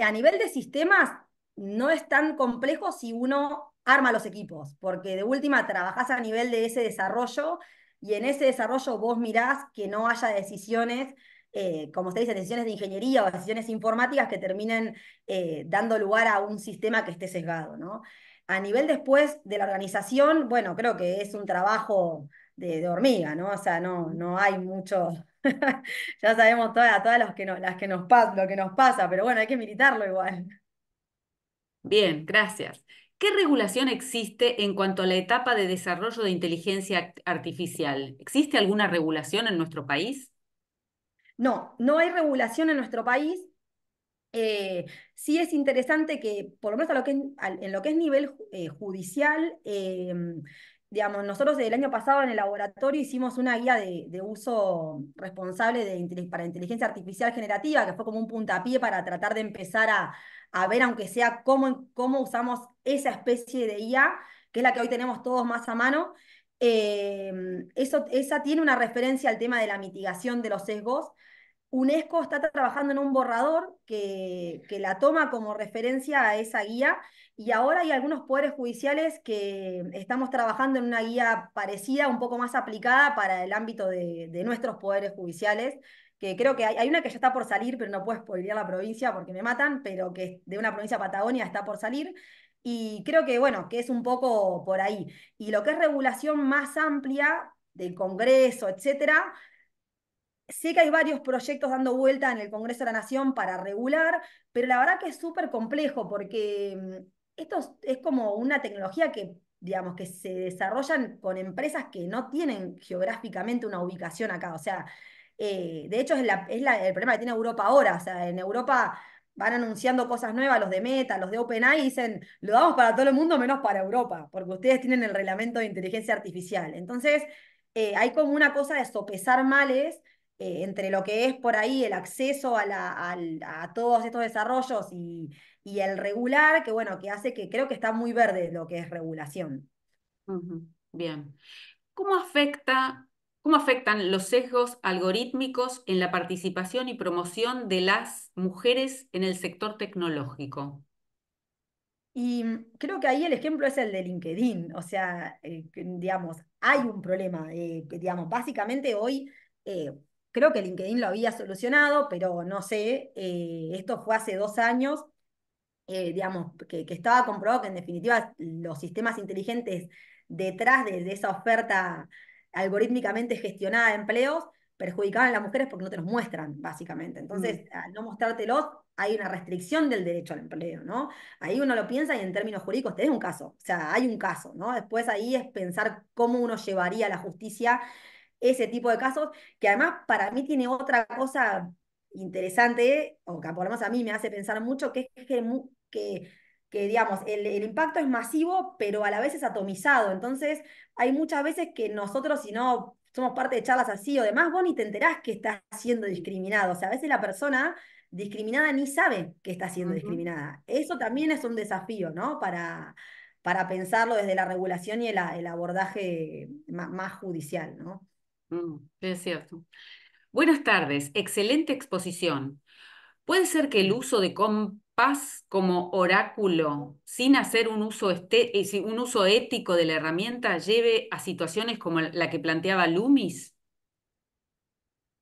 a nivel de sistemas no es tan complejo si uno arma los equipos, porque de última trabajás a nivel de ese desarrollo y en ese desarrollo vos mirás que no haya decisiones eh, como usted dice, decisiones de ingeniería o decisiones informáticas que terminen eh, dando lugar a un sistema que esté sesgado, A nivel después de la organización, bueno, creo que es un trabajo de, hormiga, ¿no? O sea, no, no hay mucho, ya sabemos todas, todas que las que nos pasa lo que nos pasa, pero bueno, hay que militarlo igual. Bien, gracias. ¿Qué regulación existe en cuanto a la etapa de desarrollo de inteligencia artificial? ¿Existe alguna regulación en nuestro país? No, no hay regulación en nuestro país. Eh, sí es interesante que, por lo menos a lo que, en lo que es nivel eh, judicial, eh, digamos, nosotros el año pasado en el laboratorio hicimos una guía de, uso responsable de, para inteligencia artificial generativa, que fue como un puntapié para tratar de empezar a, ver, aunque sea, cómo, cómo usamos esa especie de IA, que es la que hoy tenemos todos más a mano. Eh, eso, esa tiene una referencia al tema de la mitigación de los sesgos. UNESCO está trabajando en un borrador que, que la toma como referencia a esa guía y ahora hay algunos poderes judiciales que estamos trabajando en una guía parecida, un poco más aplicada para el ámbito de, nuestros poderes judiciales, que creo que hay, una que ya está por salir, pero no puedo a la provincia porque me matan, pero que de una provincia Patagonia está por salir. Y creo que, bueno, que es un poco por ahí. Y lo que es regulación más amplia del Congreso, etcétera, Sé que hay varios proyectos dando vuelta en el Congreso de la Nación para regular, pero la verdad que es súper complejo porque esto es como una tecnología que digamos, que se desarrollan con empresas que no tienen geográficamente una ubicación acá. O sea, eh, de hecho es, el problema que tiene Europa ahora. O sea, en Europa van anunciando cosas nuevas los de Meta, los de OpenAI, y dicen, lo damos para todo el mundo menos para Europa, porque ustedes tienen el reglamento de inteligencia artificial. Entonces, eh, hay como una cosa de sopesar males eh, entre lo que es por ahí el acceso a todos estos desarrollos y y el regular, que bueno, que hace que creo que está muy verde lo que es regulación. Bien. ¿Cómo afecta afectan los sesgos algorítmicos en la participación y promoción de las mujeres en el sector tecnológico? Y creo que ahí el ejemplo es el de LinkedIn, o sea, eh, digamos, hay un problema, eh, digamos, básicamente hoy eh, creo que LinkedIn lo había solucionado, pero no sé, esto fue hace dos años eh, digamos, que, estaba comprobado que en definitiva los sistemas inteligentes detrás de, esa oferta algorítmicamente gestionada de empleos perjudicaban a las mujeres porque no te los muestran, básicamente. Entonces, mm. al no mostrártelos, hay una restricción del derecho al empleo, ¿no? Ahí uno lo piensa y en términos jurídicos tenés un caso, o sea, hay un caso, ¿no? Después ahí es pensar cómo uno llevaría a la justicia ese tipo de casos, que además para mí tiene otra cosa interesante, o que por lo menos a mí me hace pensar mucho, que es que, que, digamos, el, impacto es masivo, pero a la vez es atomizado. Entonces, hay muchas veces que nosotros, si no somos parte de charlas así o demás, vos ni te enterás que estás siendo discriminado. O sea, a veces la persona discriminada ni sabe que está siendo discriminada. Eso también es un desafío, ¿no? Para, para pensarlo desde la regulación y el, abordaje más, judicial, ¿no? Mm, es cierto. Buenas tardes, excelente exposición. ¿Puede ser que el uso de compás como oráculo, sin hacer un uso, este, eh, un uso ético de la herramienta, lleve a situaciones como la que planteaba Lumis?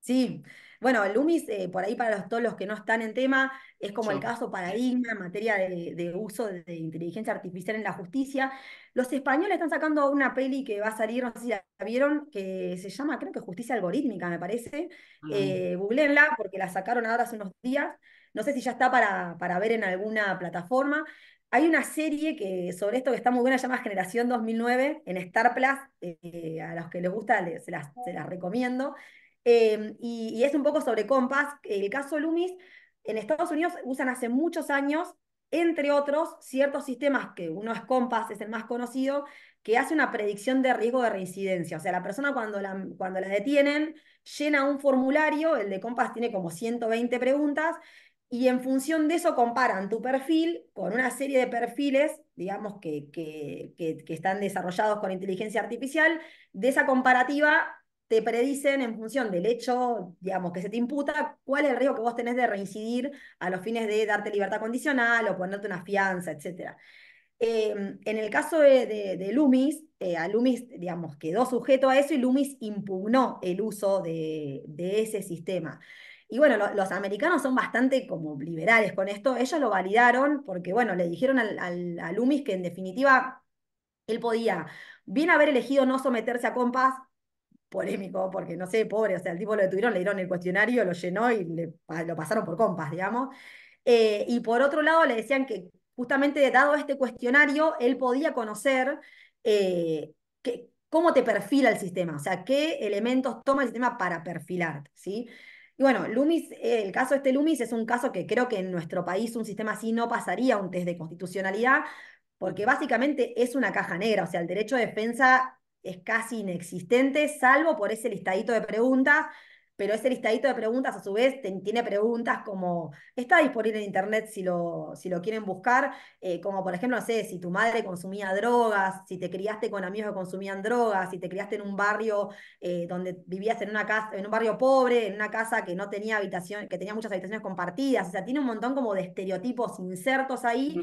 Sí, bueno, el Lumis eh, por ahí para todos los que no están en tema, es como el caso paradigma en materia de, uso de, inteligencia artificial en la justicia. Los españoles están sacando una peli que va a salir, no sé si la vieron, que se llama, creo que Justicia Algorítmica, me parece. Mm. Eh, googleenla porque la sacaron ahora hace unos días. No sé si ya está para, ver en alguna plataforma, hay una serie que sobre esto que está muy buena, se llama Generación 2009 en Star Plus. Eh, a los que les gusta se, las, se, las, recomiendo. Em, y, es un poco sobre Compass. El caso LUMIS, en Estados Unidos usan hace muchos años, entre otros, ciertos sistemas que uno es Compass, es el más conocido, que hace una predicción de riesgo de reincidencia. O sea, la persona cuando la, cuando la detienen llena un formulario, el de Compass tiene como 120 preguntas, y en función de eso comparan tu perfil con una serie de perfiles, digamos, que están desarrollados con inteligencia artificial. De esa comparativa te predicen en función del hecho, digamos, que se te imputa, cuál es el riesgo que vos tenés de reincidir a los fines de darte libertad condicional o ponerte una fianza, etc. Eh, en el caso de, de, Loomis, eh, a Loomis, digamos, quedó sujeto a eso y Lumis impugnó el uso de, ese sistema. Y bueno, los americanos son bastante como liberales con esto. Ellos lo validaron porque, bueno, le dijeron a Loomis que en definitiva él podía bien haber elegido no someterse a COMPAS, polémico, porque no sé, pobre, o sea, el tipo lo detuvieron, le dieron el cuestionario, lo llenó y lo pasaron por compas, digamos. Eh, y por otro lado le decían que justamente dado este cuestionario, él podía conocer eh, que, cómo te perfila el sistema, o sea, qué elementos toma el sistema para perfilar, ¿sí? Y bueno, Lumis, el caso de este Lumis es un caso que creo que en nuestro país un sistema así no pasaría un test de constitucionalidad, porque básicamente es una caja negra, o sea, el derecho de defensa es casi inexistente, salvo por ese listadito de preguntas, pero ese listadito de preguntas a su vez tiene preguntas como, está disponible en internet si lo, si lo quieren buscar, eh, como por ejemplo, no sé, si tu madre consumía drogas, si te criaste con amigos que consumían drogas, si te criaste en un barrio eh, donde vivías en una casa, en un barrio pobre, en una casa que no tenía habitación, que tenía muchas habitaciones compartidas, o sea, tiene un montón como de estereotipos insertos ahí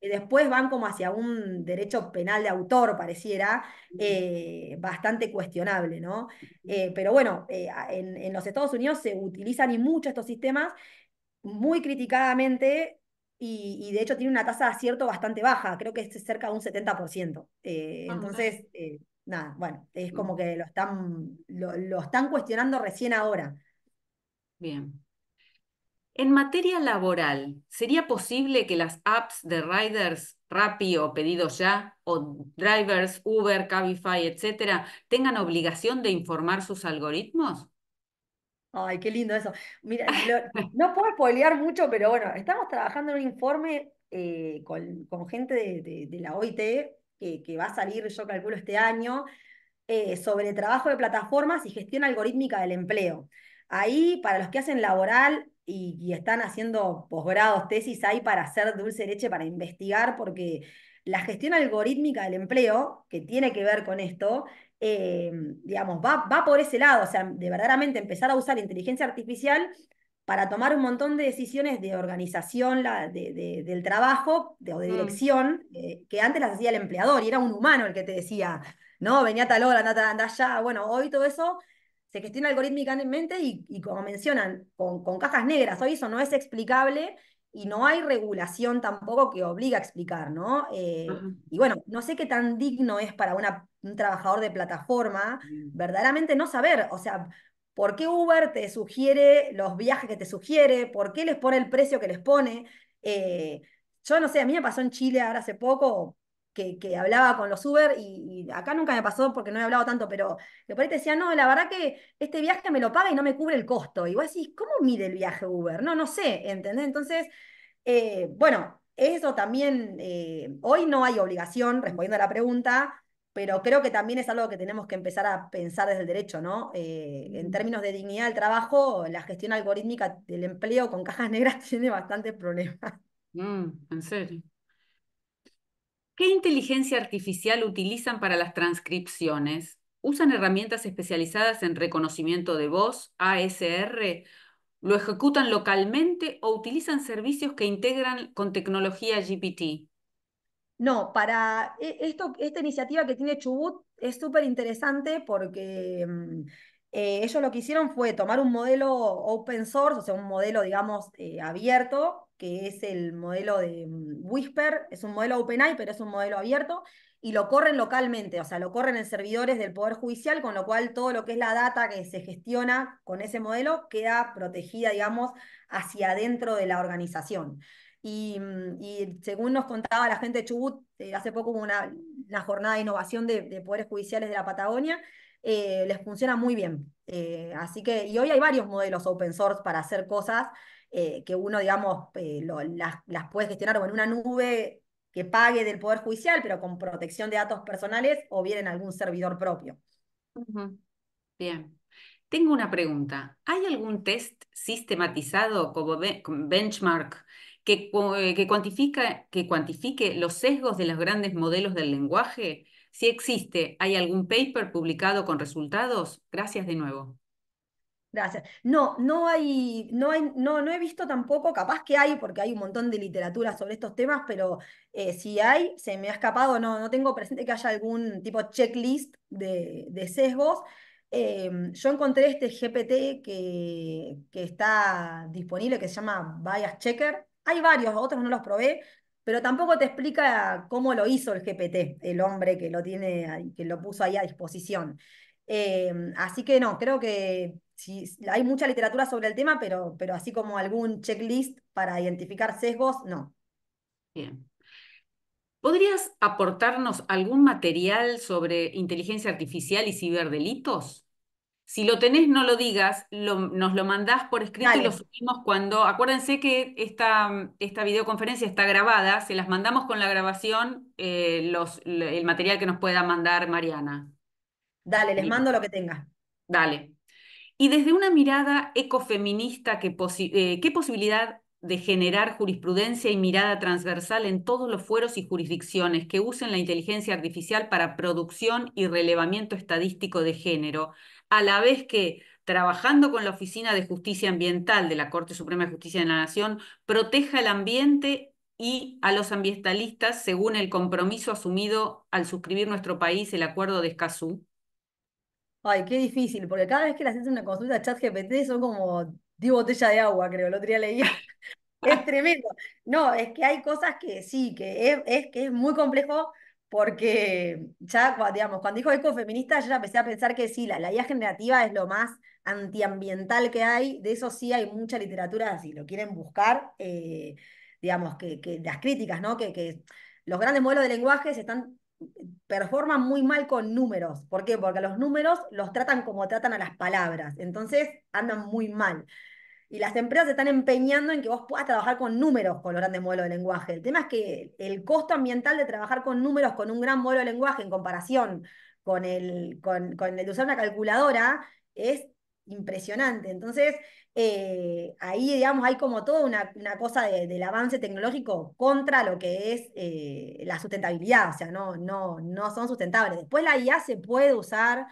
y después van como hacia un derecho penal de autor, pareciera, eh, bastante cuestionable, ¿no? Eh, pero bueno, eh, en, los Estados Unidos se utilizan y mucho estos sistemas muy criticadamente y, de hecho tiene una tasa de acierto bastante baja, creo que es cerca de un 70%. Ah, entonces, nada, bueno, es mm. como que lo están, lo, lo están cuestionando recién ahora. Bien. En materia laboral, ¿sería posible que las apps de riders, Rappi o Pedido Ya, o drivers, Uber, Cabify, etcétera, tengan obligación de informar sus algoritmos? Ay, qué lindo eso. Mira, no puedo spoilear mucho, pero bueno, estamos trabajando en un informe eh, con, gente de, la OIT que, va a salir, yo calculo, este año, eh, sobre trabajo de plataformas y gestión algorítmica del empleo. Ahí, para los que hacen laboral, y, están haciendo posgrados, tesis ahí para hacer dulce leche, para investigar, porque la gestión algorítmica del empleo, que tiene que ver con esto, eh, digamos, va, por ese lado, o sea, de verdaderamente empezar a usar inteligencia artificial para tomar un montón de decisiones de organización del trabajo de, o de mm. dirección eh, que antes las hacía el empleador y era un humano el que te decía, no, venía a tal hora, anda, anda allá, bueno, hoy todo eso se gestiona algorítmicamente y, y como mencionan, con, con, cajas negras. Hoy eso no es explicable y no hay regulación tampoco que obliga a explicar, ¿no? Eh, y bueno, no sé qué tan digno es para un trabajador de plataforma mm. verdaderamente no saber, o sea, ¿por qué Uber te sugiere los viajes que te sugiere? ¿Por qué les pone el precio que les pone? Eh, yo no sé, a mí me pasó en Chile ahora hace poco, que, hablaba con los Uber y, acá nunca me pasó porque no he hablado tanto, pero me por decía, no, la verdad que este viaje me lo paga y no me cubre el costo. Y vos decís, ¿cómo mide el viaje Uber? No, no sé, ¿entendés? Entonces, eh, bueno, eso también, eh, hoy no hay obligación, respondiendo a la pregunta, pero creo que también es algo que tenemos que empezar a pensar desde el derecho, ¿no? Eh, en términos de dignidad del trabajo, la gestión algorítmica del empleo con cajas negras tiene bastantes problemas. Mm, en serio. ¿Qué inteligencia artificial utilizan para las transcripciones? ¿Usan herramientas especializadas en reconocimiento de voz, ASR? ¿Lo ejecutan localmente o utilizan servicios que integran con tecnología GPT? No, para eh, esto, esta iniciativa que tiene Chubut es súper interesante porque mm, eh, ellos lo que hicieron fue tomar un modelo open source, o sea, un modelo, digamos, eh, abierto, que es el modelo de mm, Whisper, es un modelo OpenAI, pero es un modelo abierto, y lo corren localmente, o sea, lo corren en servidores del Poder Judicial, con lo cual todo lo que es la data que se gestiona con ese modelo queda protegida, digamos, hacia adentro de la organización. Y, mm, según nos contaba la gente de Chubut, eh, hace poco hubo una, jornada de innovación de, de, poderes judiciales de la Patagonia, eh, les funciona muy bien. Eh, así que, y hoy hay varios modelos open source para hacer cosas eh, que uno, digamos, las, puede gestionar o en una nube que pague del Poder Judicial, pero con protección de datos personales, o bien en algún servidor propio. Bien. Tengo una pregunta. ¿Hay algún test sistematizado como, benchmark que, cuantifica, que cuantifique los sesgos de los grandes modelos del lenguaje? Si existe, ¿hay algún paper publicado con resultados? Gracias de nuevo. Gracias. No, no hay, no hay, no, no he visto tampoco, capaz que hay, porque hay un montón de literatura sobre estos temas, pero eh, si hay, se me ha escapado, no, no tengo presente que haya algún tipo de checklist de, sesgos. Em, yo encontré este GPT que, que está disponible, que se llama Bias Checker, hay varios, otros no los probé, pero tampoco te explica cómo lo hizo el GPT, el hombre que lo tiene, que lo puso ahí a disposición. Em, así que no, creo que hay mucha literatura sobre el tema, pero, pero así como algún checklist para identificar sesgos, no. Bien. ¿Podrías aportarnos algún material sobre inteligencia artificial y ciberdelitos? Si lo tenés, no lo digas, nos lo mandás por escrito y lo subimos cuando. Acuérdense que esta, esta videoconferencia está grabada, se las mandamos con la grabación eh, los, el material que nos pueda mandar Mariana. Dale, les mando lo que tenga. Dale. Y desde una mirada ecofeminista, eh, ¿qué posibilidad de generar jurisprudencia y mirada transversal en todos los fueros y jurisdicciones que usen la inteligencia artificial para producción y relevamiento estadístico de género? a la vez que trabajando con la Oficina de Justicia Ambiental de la Corte Suprema de Justicia de la Nación, proteja el ambiente y a los ambientalistas según el compromiso asumido al suscribir nuestro país el acuerdo de Escazú? Ay, qué difícil, porque cada vez que le haces una consulta a ChatGPT son como di botellas de agua, creo, lo otro día es tremendo. No, es que hay cosas que sí, que que es muy complejo porque ya, digamos, cuando dijo ecofeminista, yo ya empecé a pensar que sí, la, la IA generativa es lo más antiambiental que hay, de eso sí hay mucha literatura, si lo quieren buscar, eh, digamos, que, que, las críticas, ¿no? Que, los grandes modelos de lenguaje se están performan muy mal con números. ¿Por qué? Porque los números los tratan como tratan a las palabras, entonces andan muy mal. Y las empresas se están empeñando en que vos puedas trabajar con números con los grandes modelos de lenguaje. El tema es que el costo ambiental de trabajar con números con un gran modelo de lenguaje en comparación con el, con, el de usar una calculadora es impresionante. Entonces, eh, ahí, digamos, hay como toda una, cosa del avance tecnológico contra lo que es eh, la sustentabilidad, o sea, no, no, no son sustentables. Después la IA se puede usar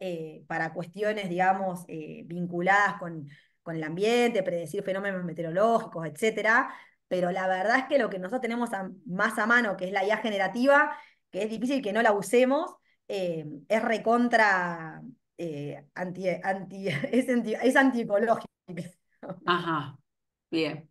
eh, para cuestiones, digamos, vinculadas con con el ambiente, predecir fenómenos meteorológicos, etcétera, pero la verdad es que lo que nosotros tenemos más a mano, que es la IA generativa, que es difícil que no la usemos, eh, es recontra, eh, anti, es, anti, Ajá, bien.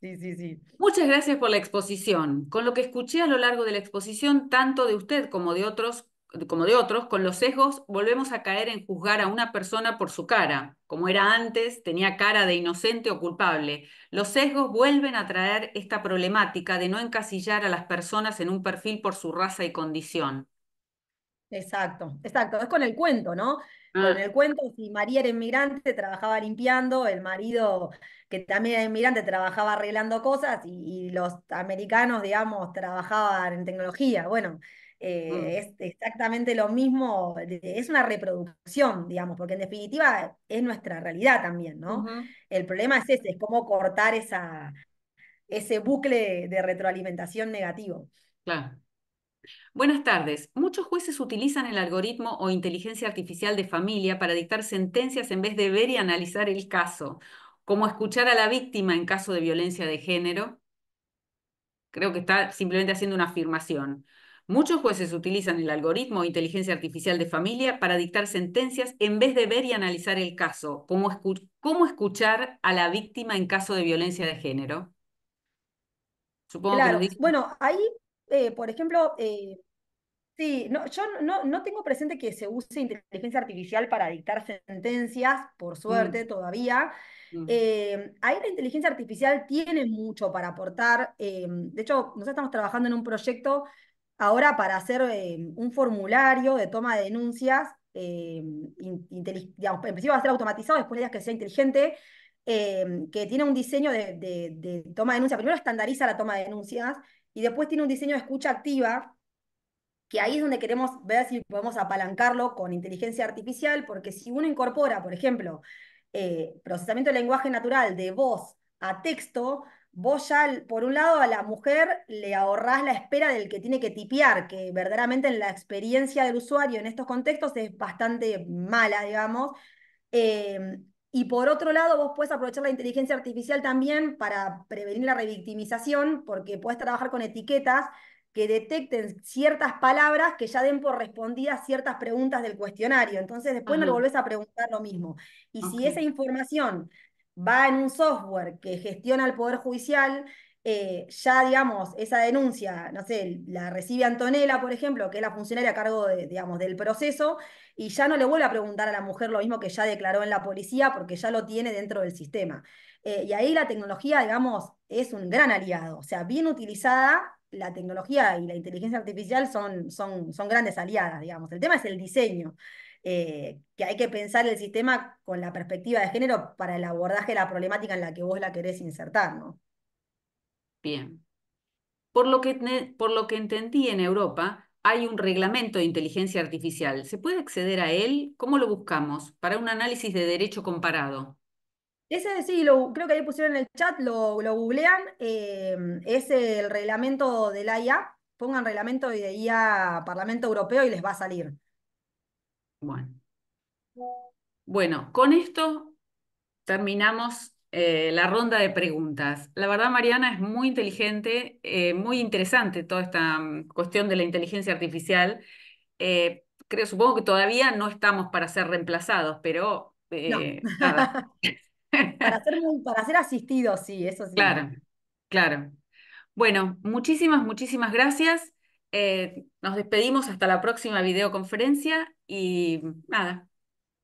Sí, sí, sí. Muchas gracias por la exposición. Con lo que escuché a lo largo de la exposición, tanto de usted como de otros como de otros, con los sesgos volvemos a caer en juzgar a una persona por su cara. Como era antes, tenía cara de inocente o culpable. Los sesgos vuelven a traer esta problemática de no encasillar a las personas en un perfil por su raza y condición. Exacto, exacto. Es con el cuento, ¿no? Ah. Con el cuento, si María era inmigrante, trabajaba limpiando, el marido que también era inmigrante trabajaba arreglando cosas y, y los americanos, digamos, trabajaban en tecnología. Bueno, Mm. Eh, es exactamente lo mismo, es una reproducción, digamos, porque en definitiva es nuestra realidad también, ¿no? El problema es ese, es cómo cortar esa, ese bucle de retroalimentación negativo. Claro. Buenas tardes. Muchos jueces utilizan el algoritmo o inteligencia artificial de familia para dictar sentencias en vez de ver y analizar el caso, como escuchar a la víctima en caso de violencia de género. Creo que está simplemente haciendo una afirmación. Muchos jueces utilizan el algoritmo e inteligencia artificial de familia para dictar sentencias en vez de ver y analizar el caso, cómo, escuchar a la víctima en caso de violencia de género. Supongo que Bueno, ahí, eh, por ejemplo, eh, sí, no, yo no, no, tengo presente que se use inteligencia artificial para dictar sentencias, por mm. suerte todavía. Mm. Eh, ahí la inteligencia artificial tiene mucho para aportar. de hecho, nosotros estamos trabajando en un proyecto Ahora, para hacer eh, un formulario de toma de denuncias, eh, digamos, en principio va a ser automatizado, después le digas que sea inteligente, eh, que tiene un diseño de, toma de denuncias, Primero estandariza la toma de denuncias y después tiene un diseño de escucha activa, que ahí es donde queremos ver si podemos apalancarlo con inteligencia artificial, porque si uno incorpora, por ejemplo, procesamiento de lenguaje natural de voz a texto, vos ya, por un lado, a la mujer le ahorrás la espera del que tiene que tipear, que verdaderamente en la experiencia del usuario en estos contextos es bastante mala, digamos. Em, y por otro lado, vos puedes aprovechar la inteligencia artificial también para prevenir la revictimización, porque puedes trabajar con etiquetas que detecten ciertas palabras que ya den por respondidas ciertas preguntas del cuestionario. Entonces después no le volvés a preguntar lo mismo. Y si esa información va en un software que gestiona el Poder Judicial, eh, ya, digamos, esa denuncia, no sé, la recibe Antonella, por ejemplo, que es la funcionaria a cargo, de, digamos, del proceso, y ya no le vuelve a preguntar a la mujer lo mismo que ya declaró en la policía, porque ya lo tiene dentro del sistema. Eh, y ahí la tecnología, digamos, es un gran aliado. O sea, bien utilizada, la tecnología y la inteligencia artificial son, son, son grandes aliadas, digamos. El tema es el diseño. Eh, que hay que pensar el sistema con la perspectiva de género para el abordaje de la problemática en la que vos la querés insertar, ¿no? Bien. Por lo que, por lo que entendí en Europa, hay un reglamento de inteligencia artificial. ¿Se puede acceder a él? ¿Cómo lo buscamos? Para un análisis de derecho comparado. Ese sí, lo, creo que ahí pusieron en el chat, lo, lo googlean, eh, es el reglamento de la IA, pongan reglamento de IA Parlamento Europeo y les va a salir. Bueno. Bueno, con esto terminamos eh, la ronda de preguntas. La verdad, Mariana, es muy inteligente, eh, muy interesante toda esta mm, cuestión de la inteligencia artificial. Eh, creo, supongo que todavía no estamos para ser reemplazados, pero para, ser, para ser asistidos, sí, eso sí. Claro, claro. Bueno, muchísimas, muchísimas gracias. Eh, nos despedimos hasta la próxima videoconferencia y nada.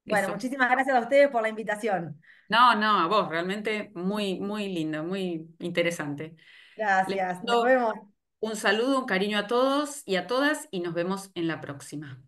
Bueno, muchísimas gracias a ustedes por la invitación. No, no, a vos, realmente muy, muy lindo, muy interesante. Gracias, nos vemos. Un saludo, un cariño a todos y a todas y nos vemos en la próxima.